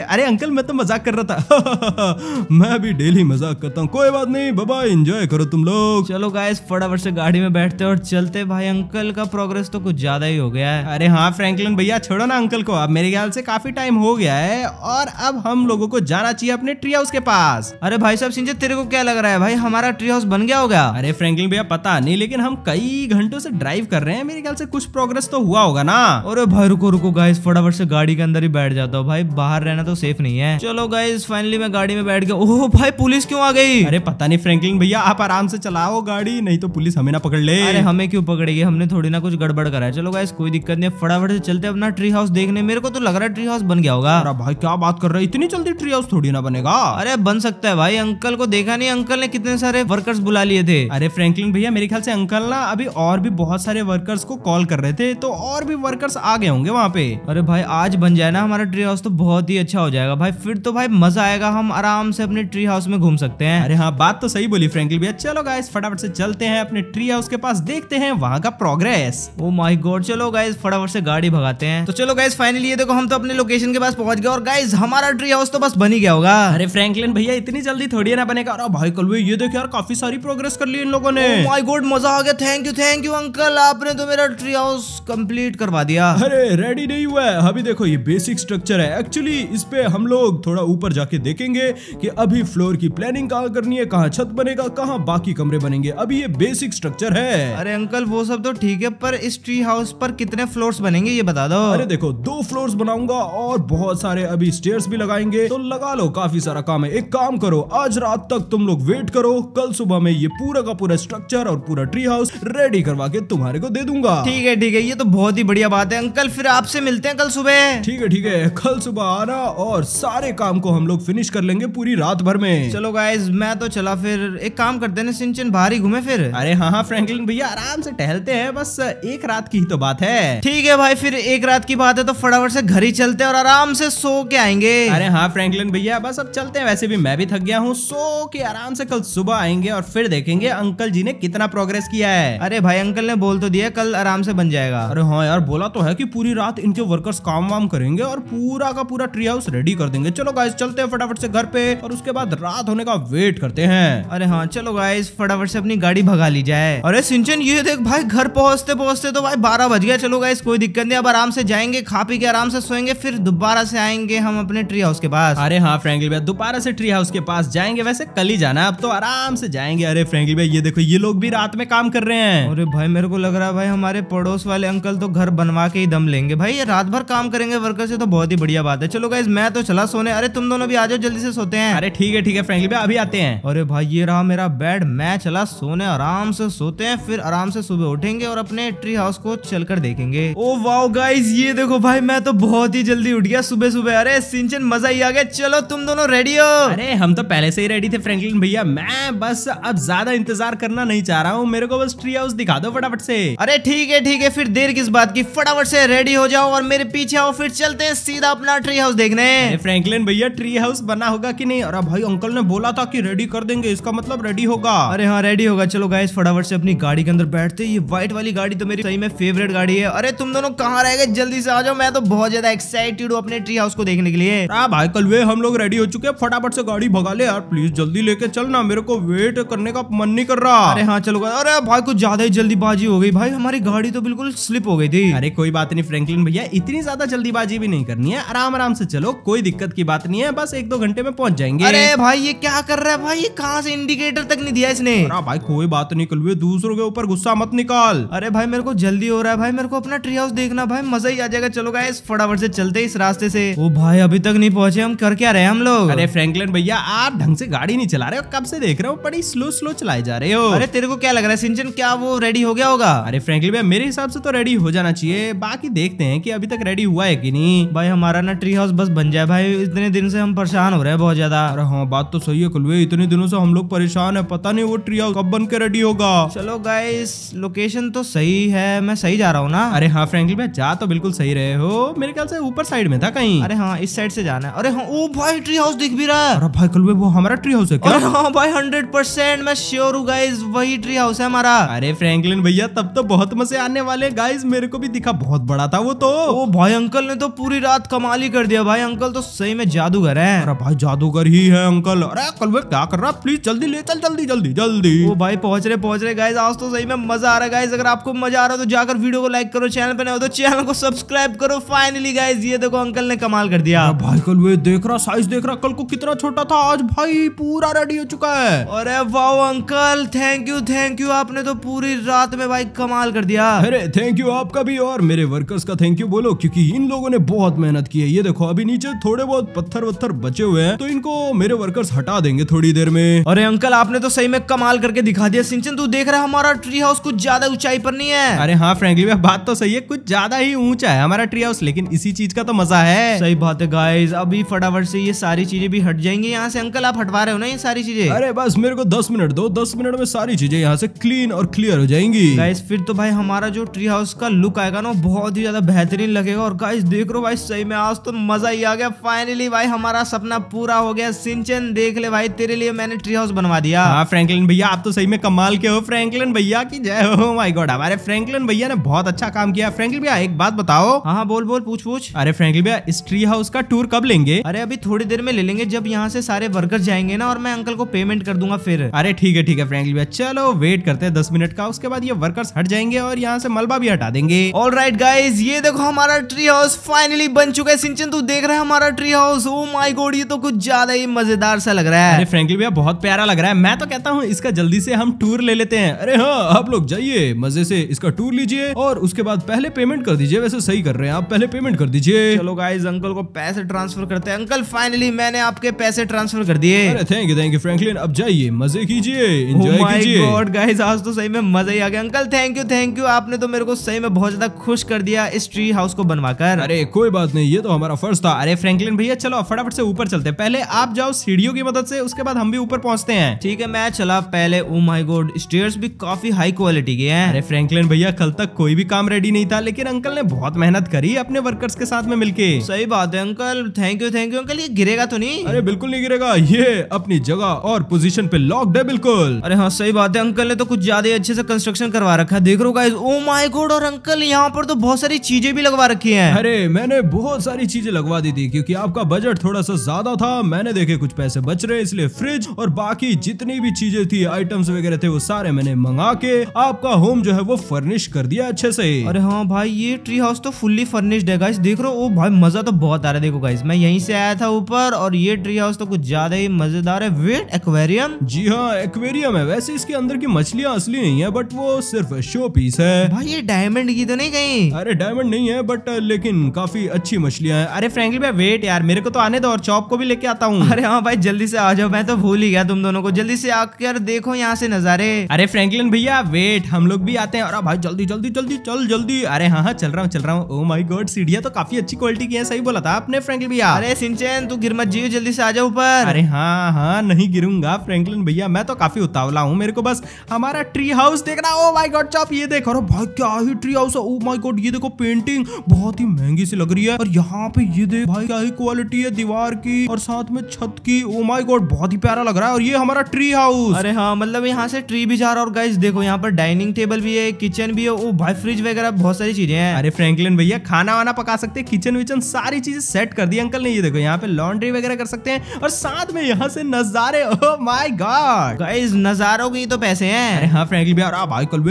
A: अरे अंकल मैं तो मजाक कर रहा था [laughs] [laughs] मैं भी डेली मजाक करता हूँ कोई बात नहीं बाबा एंजॉय करो तुम लोग चलो गाइस फटाफट से गाड़ी में बैठते और चलते भाई अंकल का प्रोग्रेस तो कुछ ज्यादा ही हो गया है अरे हाँ फ्रैंकलिन भैया छोड़ो ना अंकल को अब मेरे ख्याल से काफी टाइम हो गया है और अब हम लोगो को जाना चाहिए अपने ट्री हाउस के पास अरे भाई साहब सिंह तेरे को क्या लग रहा है भाई हमारा ट्री हाउस बन गया होगा अरे फ्रेंकलिन भैया पता नहीं लेकिन हम कई घंटों से ड्राइव कर रहे हैं मेरे ख्याल से कुछ प्रोग्रेस तो हुआ होगा ना अरे भाई रुको रुको गाइस फटाफट से गाड़ी के अंदर ही बैठ जाता हूँ भाई बाहर रहना तो सेफ नहीं है चलो गाइस फाइनली मैं गाड़ी में बैठ गए ओह भाई पुलिस क्यों आ गई अरे पता नहीं फ्रैंकलिन भैया आप आराम से चलाओ गाड़ी नहीं तो पुलिस हमें ना पकड़ ले अरे हमें क्यों पकड़ेगी हमने थोड़ी ना कुछ गड़बड़ करा है चलो गाइस कोई दिक्कत नहीं फटाफट से चलते अपना ट्री हाउस देखने मेरे को तो लग रहा है ट्री हाउस बन गया होगा अरे भाई क्या बात कर रहे इतनी जल्दी ट्री हाउस थोड़ी ना बनेगा अरे बन सकता है भाई अंकल को देखा नहीं अंकल ने कितने सारे वर्कर्स बुला लिए थे अरे फ्रेंकलिन भैया मेरे ख्याल से अंकल ना अभी और भी बहुत सारे वर्कर्स को कॉल कर रहे थे तो और भी वर्कर्स आ गए होंगे वहाँ पे अरे भाई आज बन जाए ना हमारा ट्री हाउस तो बहुत ही अच्छा हो जाएगा भाई फिर तो भाई मजा आएगा हम हम आराम से अपने ट्री हाउस में घूम सकते हैं अरे हाँ बात तो सही बोली फ्रेंकली भैया चलो गाइस फटाफट से चलते हैं अपने ट्री हाउस के पास देखते हैं वहाँ का प्रोग्रेस ओ माई गॉड चलो गाइस फटाफट से गाड़ी भगाते हैं तो चलो गाइस फाइनली ये देखो हम तो अपने लोकेशन के पास पहुंच गए और गाइस हमारा ट्री हाउस तो बस बन ही गया होगा अरे फ्रेंकलिन भैया इतनी जल्दी थोड़ी ना बनेगा और भाई कल ये देखो यार काफी सारी प्रोग्रेस कर ली इन लोगों ने माई oh गोड मजा आ गया thank you thank you uncle आपने तो मेरा ट्री हाउस कम्प्लीट करवा दिया अरे रेडी नहीं हुआ है अभी देखो ये बेसिक स्ट्रक्चर है एक्चुअली इस पे हम लोग थोड़ा ऊपर जाके देखेंगे देखेंगे कि अभी फ्लोर की प्लानिंग कहाँ करनी है कहाँ छत बनेगा कहाँ बाकी कमरे बनेंगे अभी ये बेसिक स्ट्रक्चर है अरे अंकल वो सब तो ठीक है पर इस ट्री हाउस पर कितने फ्लोर बनेंगे ये बता दो अरे देखो दो फ्लोर बनाऊंगा और बहुत सारे अभी स्टेयर भी लगाएंगे तो लगा लो काफी सारा काम है एक काम करो आज रात तक तुम लोग वेट करो कल सुबह में ये पूरा का पूरा स्ट्रक्चर और पूरा ट्री हाउस रेडी करवा के तुम्हारे को दे दूंगा ठीक है ठीक है ये तो बहुत ही बढ़िया बात है अंकल फिर आपसे मिलते हैं कल सुबह ठीक है ठीक है कल सुबह आना और सारे काम को हम लोग फिनिश कर लेंगे पूरी रात भर में चलो गाइज मैं तो चला फिर एक काम करते ना सिंचन बाहर ही घूमे फिर अरे हाँ हाँ फ्रेंकलिन भैया आराम से टहलते हैं बस एक रात की ही तो बात है ठीक है भाई फिर एक रात की बात है तो फटाफट से घर ही चलते और आराम से सो के आएंगे अरे हाँ फ्रेंकलिन भैया बस अब चलते हैं वैसे भी मैं भी थक गया हूँ सो के आराम से कल सुबह आएंगे और फिर देखेंगे अंकल जी ने कितना प्रोग्रेस किया है अरे भाई अंकल ने बोल तो दिया कल आराम से बन जाएगा अरे हाँ यार बोला तो है की पूरी रात इनके वर्कर्स काम वाम करेंगे और पूरा का पूरा ट्री हाउस रेडी कर देंगे चलो गाइस चलते हैं फटाफट से से घर पे और उसके बाद रात होने का वेट करते हैं अरे हाँ चलो गाइस फटाफट से अपनी गाड़ी भगा ली जाए अरे सिंचन ये देख भाई घर पहुंचते पहुंचते तो भाई बारह बज गया चलो गाइस कोई दिक्कत नहीं अब आराम से जाएंगे खा पी के आराम से सोएंगे फिर दोबारा से आएंगे हम अपने ट्री हाउस के पास अरे हाँ फ्रेंकली भाई दोबारा से ट्री हाउस के पास जाएंगे वैसे कल ही जाना अब तो आराम से जाएंगे अरे फ्रेंकली भाई ये देखो ये लोग भी रात में काम कर रहे हैं अरे भाई मेरे को लग रहा है भाई हमारे पड़ोस वाले अंकल तो घर बनवा के ही दम लेंगे भाई ये रात भर काम करेंगे वर्कर से तो बहुत ही बढ़िया बात है चलो गाइज मैं तो चला सोने अरे तुम दोनों भी आ जाओ जल्दी जल्दी से सोते हैं अरे ठीक है ठीक है फ्रेंकली भाई अभी आते हैं अरे भाई ये रहा मेरा बेड मैं चला सोने आराम से सोते हैं फिर आराम से सुबह उठेंगे और अपने ट्री हाउस को चलकर देखेंगे ओ वाओ गाइज ये देखो भाई मैं तो बहुत ही जल्दी उठ गया सुबह सुबह अरे सिंचन मजा ही आ गया चलो तुम दोनों रेडी हो अरे हम तो पहले से ही रेडी थे फ्रेंकलिन भैया मैं बस अब ज्यादा इंतजार करना नहीं चाह रहा हूँ मेरे को बस ट्री हाउस दिखा दो फटाफट से अरे ठीक है ठीक है फिर देर किस बात की फटाफट से रेडी हो जाओ और मेरे पीछे आओ फिर चलते हैं सीधा अपना ट्री हाउस देखने फ्रेंकलिन भैया ट्री हाउस बना बनाया होगा कि नहीं अरे भाई अंकल ने बोला था कि रेडी कर देंगे इसका मतलब रेडी होगा अरे हाँ रेडी होगा चलो गाइस फटाफट से अपनी गाड़ी के अंदर बैठते ये व्हाइट वाली गाड़ी तो मेरी सही में फेवरेट गाड़ी है अरे तुम दोनों कहाँ रह गए जल्दी से आ जाओ मैं तो बहुत ज्यादा एक्साइटेड हूँ अपने ट्री हाउस को देखने के लिए हाँ भाई कल वे हम लोग रेडी हो चुके हैं फटाफट से गाड़ी भगा ले यार प्लीज जल्दी लेके चलना मेरे को वेट करने का मन नहीं कर रहा अरे हाँ चलो अरे भाई कुछ ज्यादा ही जल्दीबाजी हो गई भाई हमारी गाड़ी तो बिल्कुल स्लिप हो गई थी अरे कोई बात नहीं फ्रेंकलिन भैया इतनी ज्यादा जल्दीबाजी भी नहीं करनी है आराम आराम से चलो कोई दिक्कत की बात नहीं है बस एक दो घंटे घंटे में पहुंच जाएंगे अरे भाई ये क्या कर रहा है भाई कहाँ से इंडिकेटर तक नहीं दिया इसने भाई कोई बात नहीं कलवे दूसरों के ऊपर गुस्सा मत निकाल अरे भाई मेरे को जल्दी हो रहा है भाई मेरे को अपना ट्री हाउस देखना भाई मजा ही आ जाएगा चलो गाइस फटाफट से चलते इस रास्ते से वो भाई अभी तक नहीं पहुंचे हम कर क्या रहे हम लोग अरे फ्रैंकलिन भैया आप ढंग से गाड़ी नहीं चला रहे हो कब से देख रहे हो बड़ी स्लो स्लो चलाए जा रहे हो अरे तेरे को क्या लग रहा है सिंचन क्या वो रेडी हो गया होगा अरे फ्रैंकलिन भैया मेरे हिसाब से तो रेडी हो जाना चाहिए बाकी देखते हैं की अभी तक रेडी हुआ है की नहीं भाई हमारा ना ट्री हाउस बस बन जाए भाई इतने दिन से हम परेशान हो रहे अरे बहुत ज्यादा अरे हाँ बात तो सही है कुलवे इतने दिनों से हम लोग परेशान है पता नहीं वो ट्री हाउस कब बन के रेडी होगा चलो गाइस लोकेशन तो सही है मैं सही जा रहा हूँ ना अरे हाँ फ्रेंकली भाई जा तो बिल्कुल सही रहे हो मेरे ख्याल से ऊपर साइड में था कहीं अरे हाँ इस साइड से जाना है अरे हाँ ओ भाई ट्री हाउस दिख भी रहा है अरे भाई कुलवे वो हमारा ट्री हाउस है क्या अरे हाँ भाई हंड्रेड परसेंट मैं श्योर हूँ गाइज वही ट्री हाउस है हमारा अरे फ्रेंकलिन भैया तब तो बहुत मजे आने वाले गाइज मेरे को भी दिखा बहुत बड़ा था वो तो वो भाई अंकल ने तो पूरी रात कमाल ही कर दिया भाई अंकल तो सही में जादूगर है भाई जादूगर ही है अंकल अरे वे क्या कर रहा है प्लीज जल्दी ले चल जल्दी जल्दी जल्दी वो भाई पहुंच रहे पहुंच रहे गाइज आज तो सही में मजा आ रहा है गाइज अगर आपको मजा आ रहा है तो जाकर वीडियो को लाइक करो चैनल पर नो तो चैनल को सब्सक्राइब करो फाइनली गाइज ये देखो अंकल ने कमाल कर दिया भाई वे देख रहा साइज देख रहा कल को कितना छोटा था आज भाई पूरा रेडी हो चुका है अरे वाह uncle thank you thank you आपने तो पूरी रात में भाई कमाल कर दिया अरे थैंक यू आपका भी और मेरे वर्कर्स का थैंक यू बोलो क्योंकि इन लोगों ने बहुत मेहनत की है ये देखो अभी नीचे थोड़े बहुत पत्थर वत्थर बचे हुए हैं तो इनको मेरे वर्कर्स हटा देंगे थोड़ी देर में अरे अंकल आपने तो सही में कमाल करके दिखा दिया सिंचन तू देख रहा है हमारा ट्री हाउस कुछ ज्यादा ऊंचाई पर नहीं है अरे हाँ फ्रेंकली बात तो सही है कुछ ज्यादा ही ऊंचा है हमारा ट्री हाउस लेकिन इसी चीज का तो मजा है सही बात है गाइज अभी फटाफट से ये सारी चीजें भी हट जाएंगी यहाँ से अंकल आप हटवा रहे हो ना ये सारी चीजें अरे बस मेरे को दस मिनट दो दस मिनट में सारी चीजें यहाँ से क्लीन और क्लियर हो जाएंगी गाइस फिर तो भाई हमारा जो ट्री हाउस का लुक आएगा ना बहुत ही ज्यादा बेहतरीन लगेगा और गाइस देख रहे हो भाई सही में आज तो मजा ही आ गया फाइनली भाई हमारा सपना पूरा हो गया सिंचन देख ले भाई तेरे लिए मैंने ट्री हाउस बनवा दिया हाँ फ्रैंकलिन भैया आप तो सही में कमाल के हो फ्रैंकलिन भैया की जय हो माय oh गॉड हमारे फ्रैंकलिन भैया ने बहुत अच्छा काम किया फ्रैंकलिन भैया एक बात बताओ हाँ, हाँ बोल बोल पूछ पूछ अरे फ्रैंकलिन भैया इस ट्री हाउस का टूर कब लेंगे अरे अभी थोड़ी देर में ले लेंगे जब यहाँ से सारे वर्कर जाएंगे ना और मैं अंकल को पेमेंट कर दूंगा फिर अरे ठीक है ठीक है फ्रेंकलिन भैया चलो वेट करते हैं दस मिनट का उसके बाद ये वर्कर्स हट जाएंगे और यहाँ से मलबा भी हटा देंगे ऑल राइट गाइज ये देखो हमारा ट्री हाउस फाइनली बन चुका है सिंचन तू देख रहे हमारा tree house oh my god ये तो कुछ ज्यादा ही मजेदार सा लग रहा है अरे फ्रेंकली भैया बहुत प्यारा लग रहा है मैं तो कहता हूँ इसका जल्दी से हम टूर ले लेते हैं अरे हाँ आप लोग जाइए मजे से इसका टूर लीजिए और उसके बाद पहले पेमेंट कर दीजिए वैसे सही कर रहे हैं आप पहले पेमेंट कर दीजिए चलो गाइज अंकल को पैसे ट्रांसफर करते हैं अंकल फाइनली मैंने आपके पैसे ट्रांसफर कर दिए thank you thank you Franklin अब जाइए मजे कीजिए गाइस oh आज तो सही में मजा ही आ गया uncle thank you thank you आपने तो मेरे को सही में बहुत ज्यादा खुश कर दिया इस ट्री हाउस को बनवाकर अरे कोई बात नहीं ये तो हमारा फर्ज था अरे फ्रेंकलिन भैया चलो फटाफट से ऊपर चलते हैं पहले आप जाओ सीढ़ियों की मदद से उसके बाद हम भी ऊपर पहुंचते हैं ठीक है मैं चला पहले ओ माई गोड स्टेयर्स भी काफी हाई क्वालिटी के हैं अरे फ्रैंकलिन भैया कल तक कोई भी काम रेडी नहीं था लेकिन अंकल ने बहुत मेहनत करी अपने वर्कर्स के साथ में मिलकर सही बात है uncle thank you thank you uncle ये गिरेगा तो नहीं अरे बिल्कुल नहीं गिरेगा ये अपनी जगह और पोजिशन पे लॉक्ड है बिल्कुल अरे हाँ सही बात है अंकल ने तो कुछ ज्यादा अच्छे से कंस्ट्रक्शन करवा रखा है देख रो गाइज ओ माई गोड और अंकल यहाँ पर तो बहुत सारी चीजें भी लगवा रखी है अरे मैंने बहुत सारी चीजें लगवा दी थी क्यूँकी आपका बजट थोड़ा सा ज्यादा था मैंने देखे कुछ पैसे बच रहे इसलिए फ्रिज और बाकी जितनी भी चीजें थी आइटम्स वगैरह थे वो सारे मैंने मंगा के आपका होम जो है वो फर्निश कर दिया अच्छे से अरे हाँ भाई ये ट्री हाउस तो फुल्ली फर्निश्ड है गाइस देख रहे हो भाई मजा तो बहुत आ रहा है देखो गाइस मैं यहीं से आया था ऊपर और ये ट्री हाउस तो कुछ ज्यादा ही मजेदार है वेट एक्वेरियम जी हाँ एक्वेरियम है वैसे इसके अंदर की मछलियाँ असली नहीं है बट वो सिर्फ शो पीस है भाई ये डायमंड की तो नहीं गई अरे डायमंड नहीं है बट लेकिन काफी अच्छी मछलियाँ हैं अरे फ्रेंकली भाई वेट यार मेरे को तो आने दो और चौप को भी लेके आता हूँ अरे हाँ भाई जल्दी से आ जाओ मैं तो भूल ही गया तुम दोनों को जल्दी से आकर देखो यहाँ से नजारे अरे फ्रेंकलिन भैया वेट हम लोग भी आते हैं अरे भाई जल्दी जल्दी जल्दी चल जल्दी अरे हाँ हाँ चल रहा हूँ चल रहा हूँ ओ oh माई गोड सीढ़िया तो काफी अच्छी क्वालिटी की है सही बोला था आपने फ्रेंकलिन भैया अरे सिंचन तू गिर मत जियो जल्दी से आ जाओ ऊपर अरे हाँ हाँ नहीं गिरूंगा फ्रेंकलिन भैया मैं तो काफी उतावला हूँ मेरे को बस हमारा ट्री हाउस देखना ओ माई गोड चॉप ये देखो अरे भाई क्या ही ट्री हाउस है ओ माई गोड ये देखो पेंटिंग बहुत ही महंगी सी लग रही है और यहाँ पे ये देख भाई क्या ही क्वालिटी है दीवार की और और साथ में छत की ओ माई गॉड बहुत ही प्यारा लग रहा है और ये हमारा ट्री हाउस अरे हाँ मतलब यहाँ से ट्री भी जा रहा है और गाइज देखो यहाँ पर डाइनिंग टेबल भी है किचन भी है ओ oh, भाई फ्रिज वगैरह बहुत सारी चीजें हैं अरे फ्रेंकलिन भैया खाना वाना पका सकते हैं किचन विचन सारी चीजें सेट कर दी अंकल ने ये देखो यहाँ पे लॉन्ड्री वगैरह कर सकते हैं और साथ में यहाँ से नजारे oh oh my god guys नजारों की तो पैसे है हाँ फ्रेंकलिन भैया भाई कल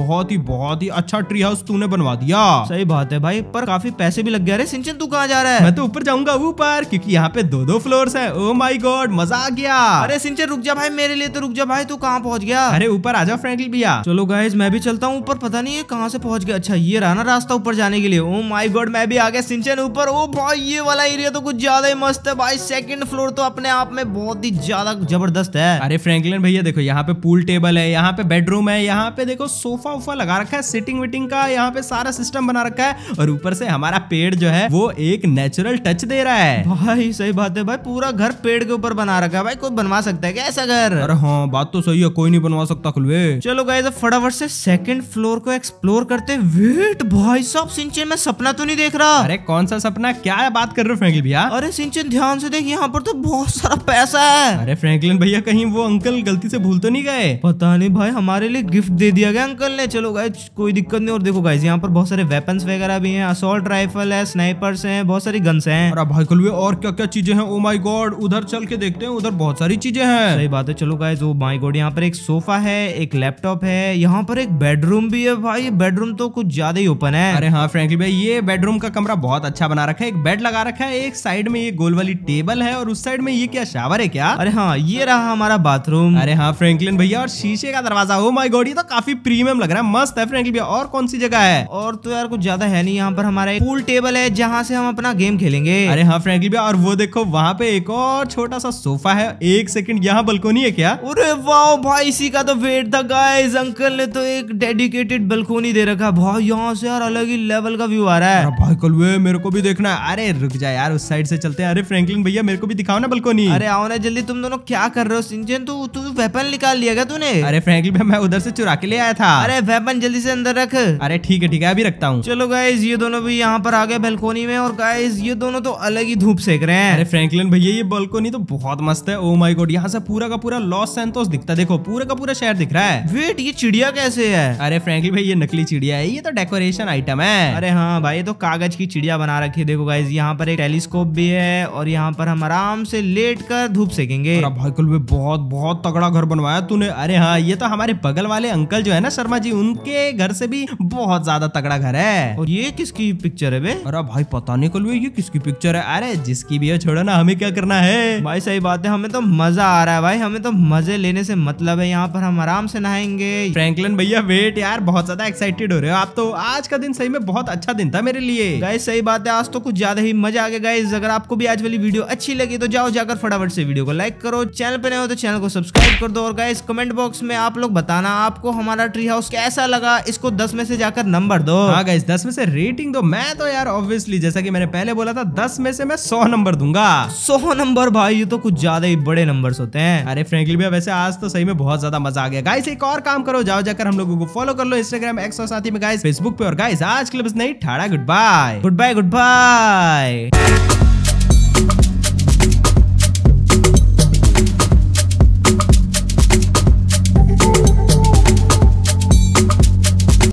A: बहुत ही बहुत ही अच्छा ट्री हाउस तूने बनवा दिया सही बात है भाई पर काफी पैसे भी लग गया अरे सिंचन तू कहाँ जा रहा है मैं तो ऊपर जाऊंगा ऊपर क्योंकि यहाँ पे दो दो फ्लोर्स है ओ माई गॉड मजा आ गया अरे सिंचर रुक जा भाई मेरे लिए तो रुक जा भाई तू कहाँ पहुँच गया अरे ऊपर आ जा फ्रेंकली भैया चलो गाइज मैं भी चलता हूँ ऊपर पता नहीं है कहाँ से पहुँच गया अच्छा ये रहा ना रास्ता ऊपर जाने के लिए ओ माई गॉड मैं भी आ गया सिंचन ऊपर ओ oh भाई ये वाला एरिया तो कुछ ज्यादा ही मस्त है भाई सेकंड फ्लोर तो अपने आप में बहुत ही ज्यादा जबरदस्त है अरे फ्रेंकलिन भैया देखो यहाँ पे पूल टेबल है यहाँ पे बेडरूम है यहाँ पे देखो सोफा उफा लगा रखा है सिटिंग विटिंग का यहाँ पे सारा सिस्टम बना रखा है और ऊपर से हमारा पेड़ जो है वो एक नेचुरल टच दे रहा है भाई सही बात सकते भाई पूरा घर पेड़ के ऊपर बना रखा है भाई कोई बनवा सकता है क्या ऐसा घर अरे हाँ बात तो सही है कोई नहीं बनवा सकता खुलवे चलो गाइज अब फटाफट से सेकंड फ्लोर को एक्सप्लोर करते वेट भाई साहब सिंचन में सपना तो नहीं देख रहा अरे कौन सा सपना क्या है बात कर रहे हो फ्रेंकलिन भैया अरे सिंचन ध्यान से देख यहाँ पर तो बहुत सारा पैसा है अरे फ्रेंकलिन भैया कहीं वो अंकल गलती से भूल तो नहीं गए पता नहीं भाई हमारे लिए गिफ्ट दे दिया गया अंकल ने चलो गाय कोई दिक्कत नहीं और देखो गाइज यहाँ पर बहुत सारे वेपन्स वगैरह भी है असोल्ट राइफल है स्नाइपर्स है बहुत सारी गन्स है और भाई खुलवे और क्या क्या चीजें हैं ओ माई गॉड उधर चल के देखते हैं उधर बहुत सारी चीजें हैं सही बात है चलो गाइज ओ माई गॉड यहाँ पर एक सोफा है एक लैपटॉप है यहाँ पर एक बेडरूम भी है भाई बेडरूम तो कुछ ज्यादा ही ओपन है अरे हाँ फ्रेंकली भाई ये बेडरूम का कमरा बहुत अच्छा बना रखा है एक बेड लगा रखा है एक साइड में ये गोल वाली टेबल है और उस साइड में ये क्या शावर है क्या अरे हाँ ये रहा हमारा बाथरूम अरे हाँ फ्रेंकलिन भैया और शीशे का दरवाजा ओ माई गॉड ये तो काफी प्रीमियम लग रहा है मस्त है फ्रेंकली भैया और कौन सी जगह है और तो यार कुछ ज्यादा है नहीं यहाँ पर हमारा एक पूल टेबल है जहाँ से हम अपना गेम खेलेंगे अरे हाँ फ्रेंकली भैया और वो देखो वहाँ पे एक और छोटा सा सोफा है एक सेकंड यहाँ बलकोनी है क्या अरे वाह भाई इसी का तो वेट था गाइस अंकल ने तो एक डेडिकेटेड बलकोनी दे रखा भाई यहाँ से यार अलग ही लेवल का व्यू आ रहा है भाई कल वे मेरे को भी देखना है अरे रुक जाए यार उस साइड से चलते हैं अरे फ्रेंकलिन भैया मेरे को भी दिखाओ ना बलकोनी अरे आओ ना जल्दी तुम दोनों क्या कर रहे हो सिंचन तू तू वेपन निकाल लिया गया तूने अरे फ्रेंकलिन भाई मैं उधर से चुरा के ले आया था अरे वेपन जल्दी से अंदर रख अरे ठीक है ठीक है अभी रखता हूँ चलो गाइज ये दोनों भी यहाँ पर आ गए बेलकोनी में और गाइज ये दोनों तो अलग ही धूप सेक रहे हैं अरे फ्रैंकलिन भैया ये नहीं तो बहुत मस्त है ओ माई गॉड यहाँ से पूरा का पूरा लॉस सेंतोस दिखता देखो पूरा का पूरा शहर दिख रहा है वेट ये चिड़िया कैसे है अरे फ्रेंकली भाई ये नकली चिड़िया है ये तो डेकोरेशन आइटम है अरे हाँ भाई ये तो कागज की चिड़िया बना रखी है देखो गाइज यहाँ पर एक टेलीस्कोप भी है और यहाँ पर हम आराम से लेट कर धूप सेकेंगे भाई बहुत बहुत तगड़ा घर बनवाया तूने अरे हाँ ये तो हमारे बगल वाले अंकल जो है ना शर्मा जी उनके घर से भी बहुत ज्यादा तगड़ा घर है और ये किसकी पिक्चर है अरे भाई पता नहीं कल ये किसकी पिक्चर है अरे जिसकी भी है छोड़ो बताना हमें क्या करना है भाई सही बात है हमें तो मजा आ रहा है भाई हमें तो मजे लेने से मतलब है यहाँ पर हम आराम से नहाएंगे फ्रैंकलिन भैया वेट यार बहुत ज्यादा एक्साइटेड हो रहे हो आप तो आज का दिन सही में बहुत अच्छा दिन था मेरे लिए गाइस सही बात है आज तो कुछ ज्यादा ही मजा आ गया गाइस अगर आपको भी आज वाली वीडियो अच्छी लगी तो जाओ जाकर फटाफट से वीडियो को लाइक करो चैनल पर नहीं हो तो चैनल को सब्सक्राइब कर दो और गाइस कमेंट बॉक्स में आप लोग बताना आपको हमारा ट्री हाउस कैसा लगा इसको दस में से जाकर नंबर दो हाँ गाइस दस में से रेटिंग दो मैं तो यार ऑब्वियसली जैसा की मैंने पहले बोला था दस में से मैं सौ नंबर दूंगा सौ नंबर भाई ये तो कुछ ज्यादा ही बड़े नंबर होते हैं अरे फ्रेंकली भैया वैसे आज तो सही में बहुत ज्यादा मजा आ गया गाइस एक और काम करो जाओ जाकर हम लोगों को फॉलो कर लो इंस्टाग्राम एक्स और में गाइस फेसबुक पे और गाइस आज के लिए बस नहीं ठाड़ा goodbye goodbye good bye